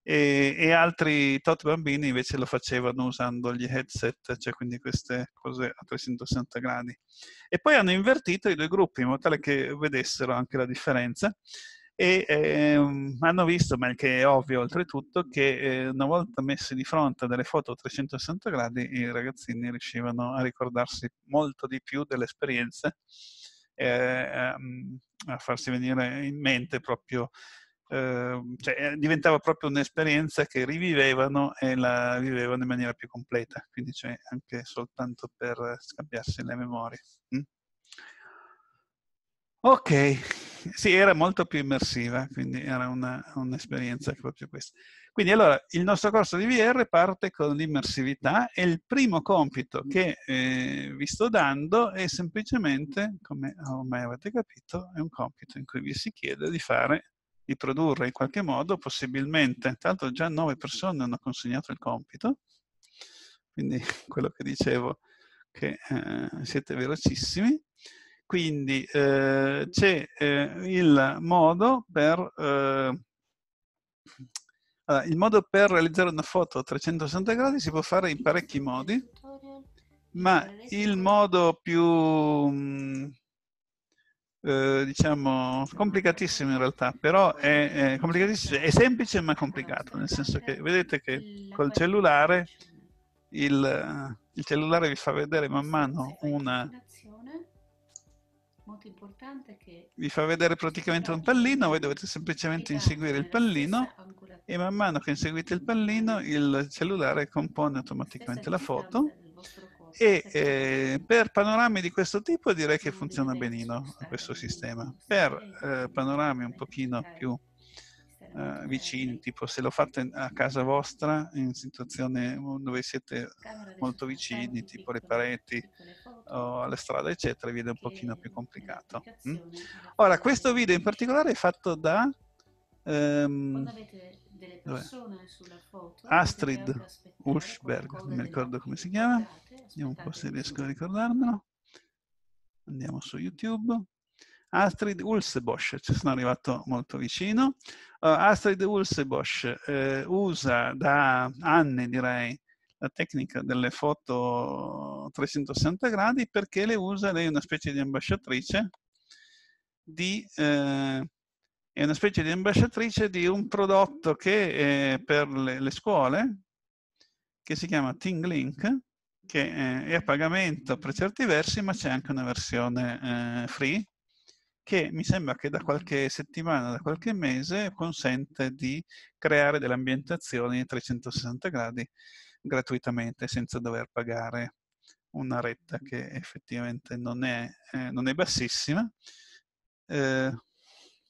e, e, altri tot bambini invece lo facevano usando gli headset, cioè quindi queste cose a 360 gradi. E poi hanno invertito i due gruppi in modo tale che vedessero anche la differenza e ehm, hanno visto, ma che è ovvio oltretutto, che eh, una volta messi di fronte a delle foto a 360 gradi i ragazzini riuscivano a ricordarsi molto di più delle esperienze, eh, a, ehm, a farsi venire in mente proprio Ehm, cioè, eh, diventava proprio un'esperienza che rivivevano e la vivevano in maniera più completa, quindi cioè anche soltanto per scambiarsi le memorie. Mm? Ok, sì, era molto più immersiva, quindi era un'esperienza proprio questa. Quindi allora, il nostro corso di VR parte con l'immersività e il primo compito mm. che eh, vi sto dando è semplicemente, come ormai avete capito, è un compito in cui vi si chiede di fare di produrre in qualche modo, possibilmente, intanto già nove persone hanno consegnato il compito, quindi [LAUGHS] quello che dicevo, che eh, siete velocissimi, quindi eh, c'è eh, il, modo per, eh, allora, il modo per realizzare una foto a 360 gradi si può fare in parecchi modi, ma il modo più mm, eh, diciamo, complicatissimo in realtà, però è, è, complicatissimo, è semplice ma complicato, nel senso che vedete che col cellulare il, il cellulare vi fa vedere man mano una... Vi fa vedere praticamente un pallino, voi dovete semplicemente inseguire il pallino e man mano che inseguite il pallino il cellulare compone automaticamente la foto e eh, per panorami di questo tipo direi che funziona benino questo sistema. Per eh, panorami un pochino più eh, vicini, tipo se lo fate a casa vostra, in situazione dove siete molto vicini, tipo le pareti o alla strada eccetera, il è un pochino più complicato. Mm? Ora, questo video in particolare è fatto da... Ehm, delle persone sulla foto. Astrid Ushberg, non mi ricordo come si chiama. Vediamo un po' se riesco a ricordarmelo. Andiamo su YouTube. Astrid Ulsebosch, ci sono arrivato molto vicino. Uh, Astrid Ulsebosch eh, usa da anni, direi, la tecnica delle foto 360 gradi perché le usa, lei è una specie di ambasciatrice di eh, è una specie di ambasciatrice di un prodotto che è per le, le scuole, che si chiama ThingLink, che è a pagamento per certi versi, ma c'è anche una versione eh, free, che mi sembra che da qualche settimana, da qualche mese, consente di creare delle ambientazioni a 360 gradi gratuitamente, senza dover pagare una retta che effettivamente non è, eh, non è bassissima. Eh,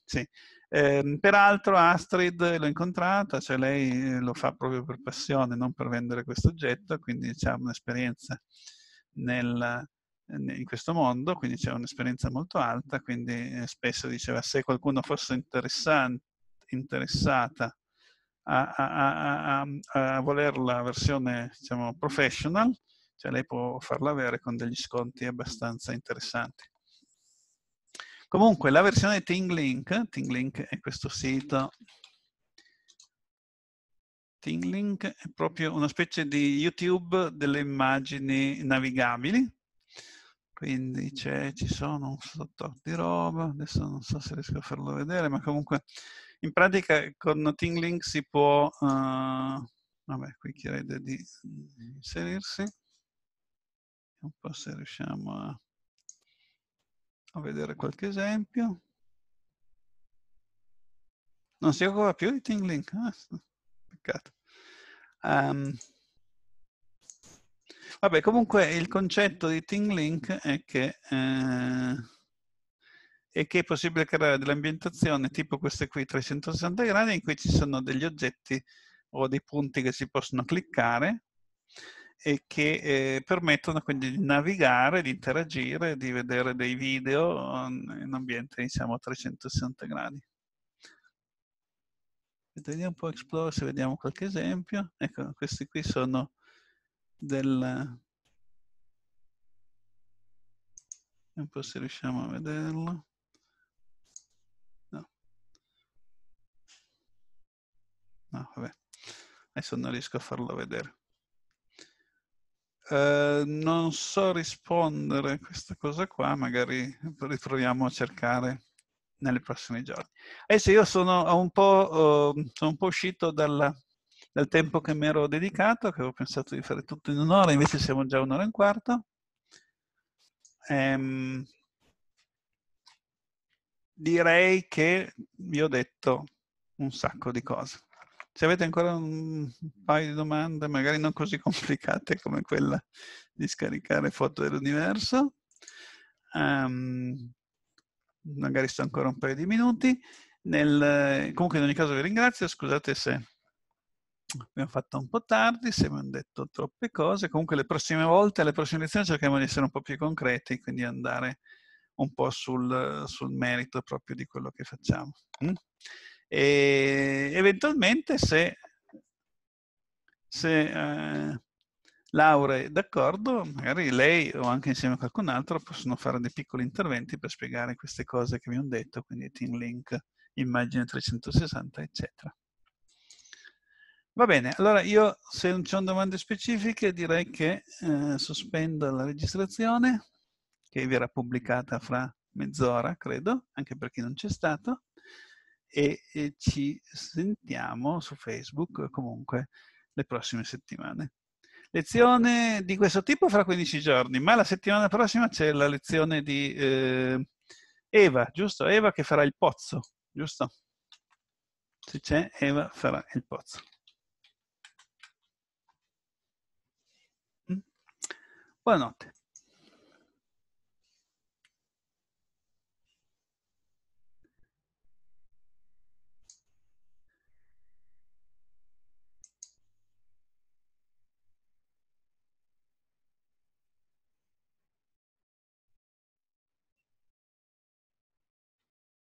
sì. Eh, peraltro Astrid l'ho incontrata, cioè lei eh, lo fa proprio per passione, non per vendere questo oggetto, quindi ha un'esperienza nel, in questo mondo, quindi c'è un'esperienza molto alta, quindi eh, spesso diceva se qualcuno fosse interessata a, a, a, a, voler la versione diciamo, professional, cioè lei può farla avere con degli sconti abbastanza interessanti. Comunque la versione ThingLink, ThingLink è questo sito, ThingLink è proprio una specie di YouTube delle immagini navigabili, quindi ci sono un sotto di roba, adesso non so se riesco a farlo vedere, ma comunque in pratica con ThingLink si può, uh, vabbè qui chiede di inserirsi, un po' se riusciamo a a vedere qualche esempio. Non si occupa più di Ting Link, ah, peccato. Um, vabbè, comunque il concetto di Ting è che, eh, è che è possibile creare dell'ambientazione tipo queste qui 360 gradi in cui ci sono degli oggetti o dei punti che si possono cliccare e che eh, permettono quindi di navigare, di interagire, di vedere dei video um, in ambiente diciamo a 360 gradi. Vediamo un po' Explore se vediamo qualche esempio. Ecco, questi qui sono del... Un po' se riusciamo a vederlo. No. No, vabbè. Adesso non riesco a farlo vedere. Ehm, non so rispondere a questa cosa qua, magari riproviamo a cercare nelle prossime giorni. Adesso eh io sono un po', uh, sono un po uscito dalla, dal tempo che mi ero dedicato, che avevo pensato di fare tutto in un'ora, invece siamo già un'ora e un quarto. Um, direi che vi ho detto un sacco di cose. Se avete ancora un paio di domande, magari non così complicate come quella di scaricare foto dell'universo, um, magari sto ancora un paio di minuti. Nel, comunque in ogni caso vi ringrazio, scusate se abbiamo fatto un po' tardi, se mi hanno detto troppe cose. Comunque le prossime volte, alle prossime lezioni cerchiamo di essere un po' più concreti, quindi andare un po' sul, sul merito proprio di quello che facciamo. Mm? e eventualmente se, se eh, Laura è d'accordo, magari lei o anche insieme a qualcun altro possono fare dei piccoli interventi per spiegare queste cose che vi ho detto, quindi Team Link, immagine 360, eccetera. Va bene, allora io se non ci sono domande specifiche direi che eh, sospendo la registrazione che verrà pubblicata fra mezz'ora, credo, anche per chi non c'è stato e, ci sentiamo su Facebook comunque le prossime settimane. Lezione di questo tipo fra 15 giorni, ma la settimana prossima c'è la lezione di eh, Eva, giusto? Eva che farà il pozzo, giusto? Se c'è, Eva farà il pozzo. Mm? Buonanotte.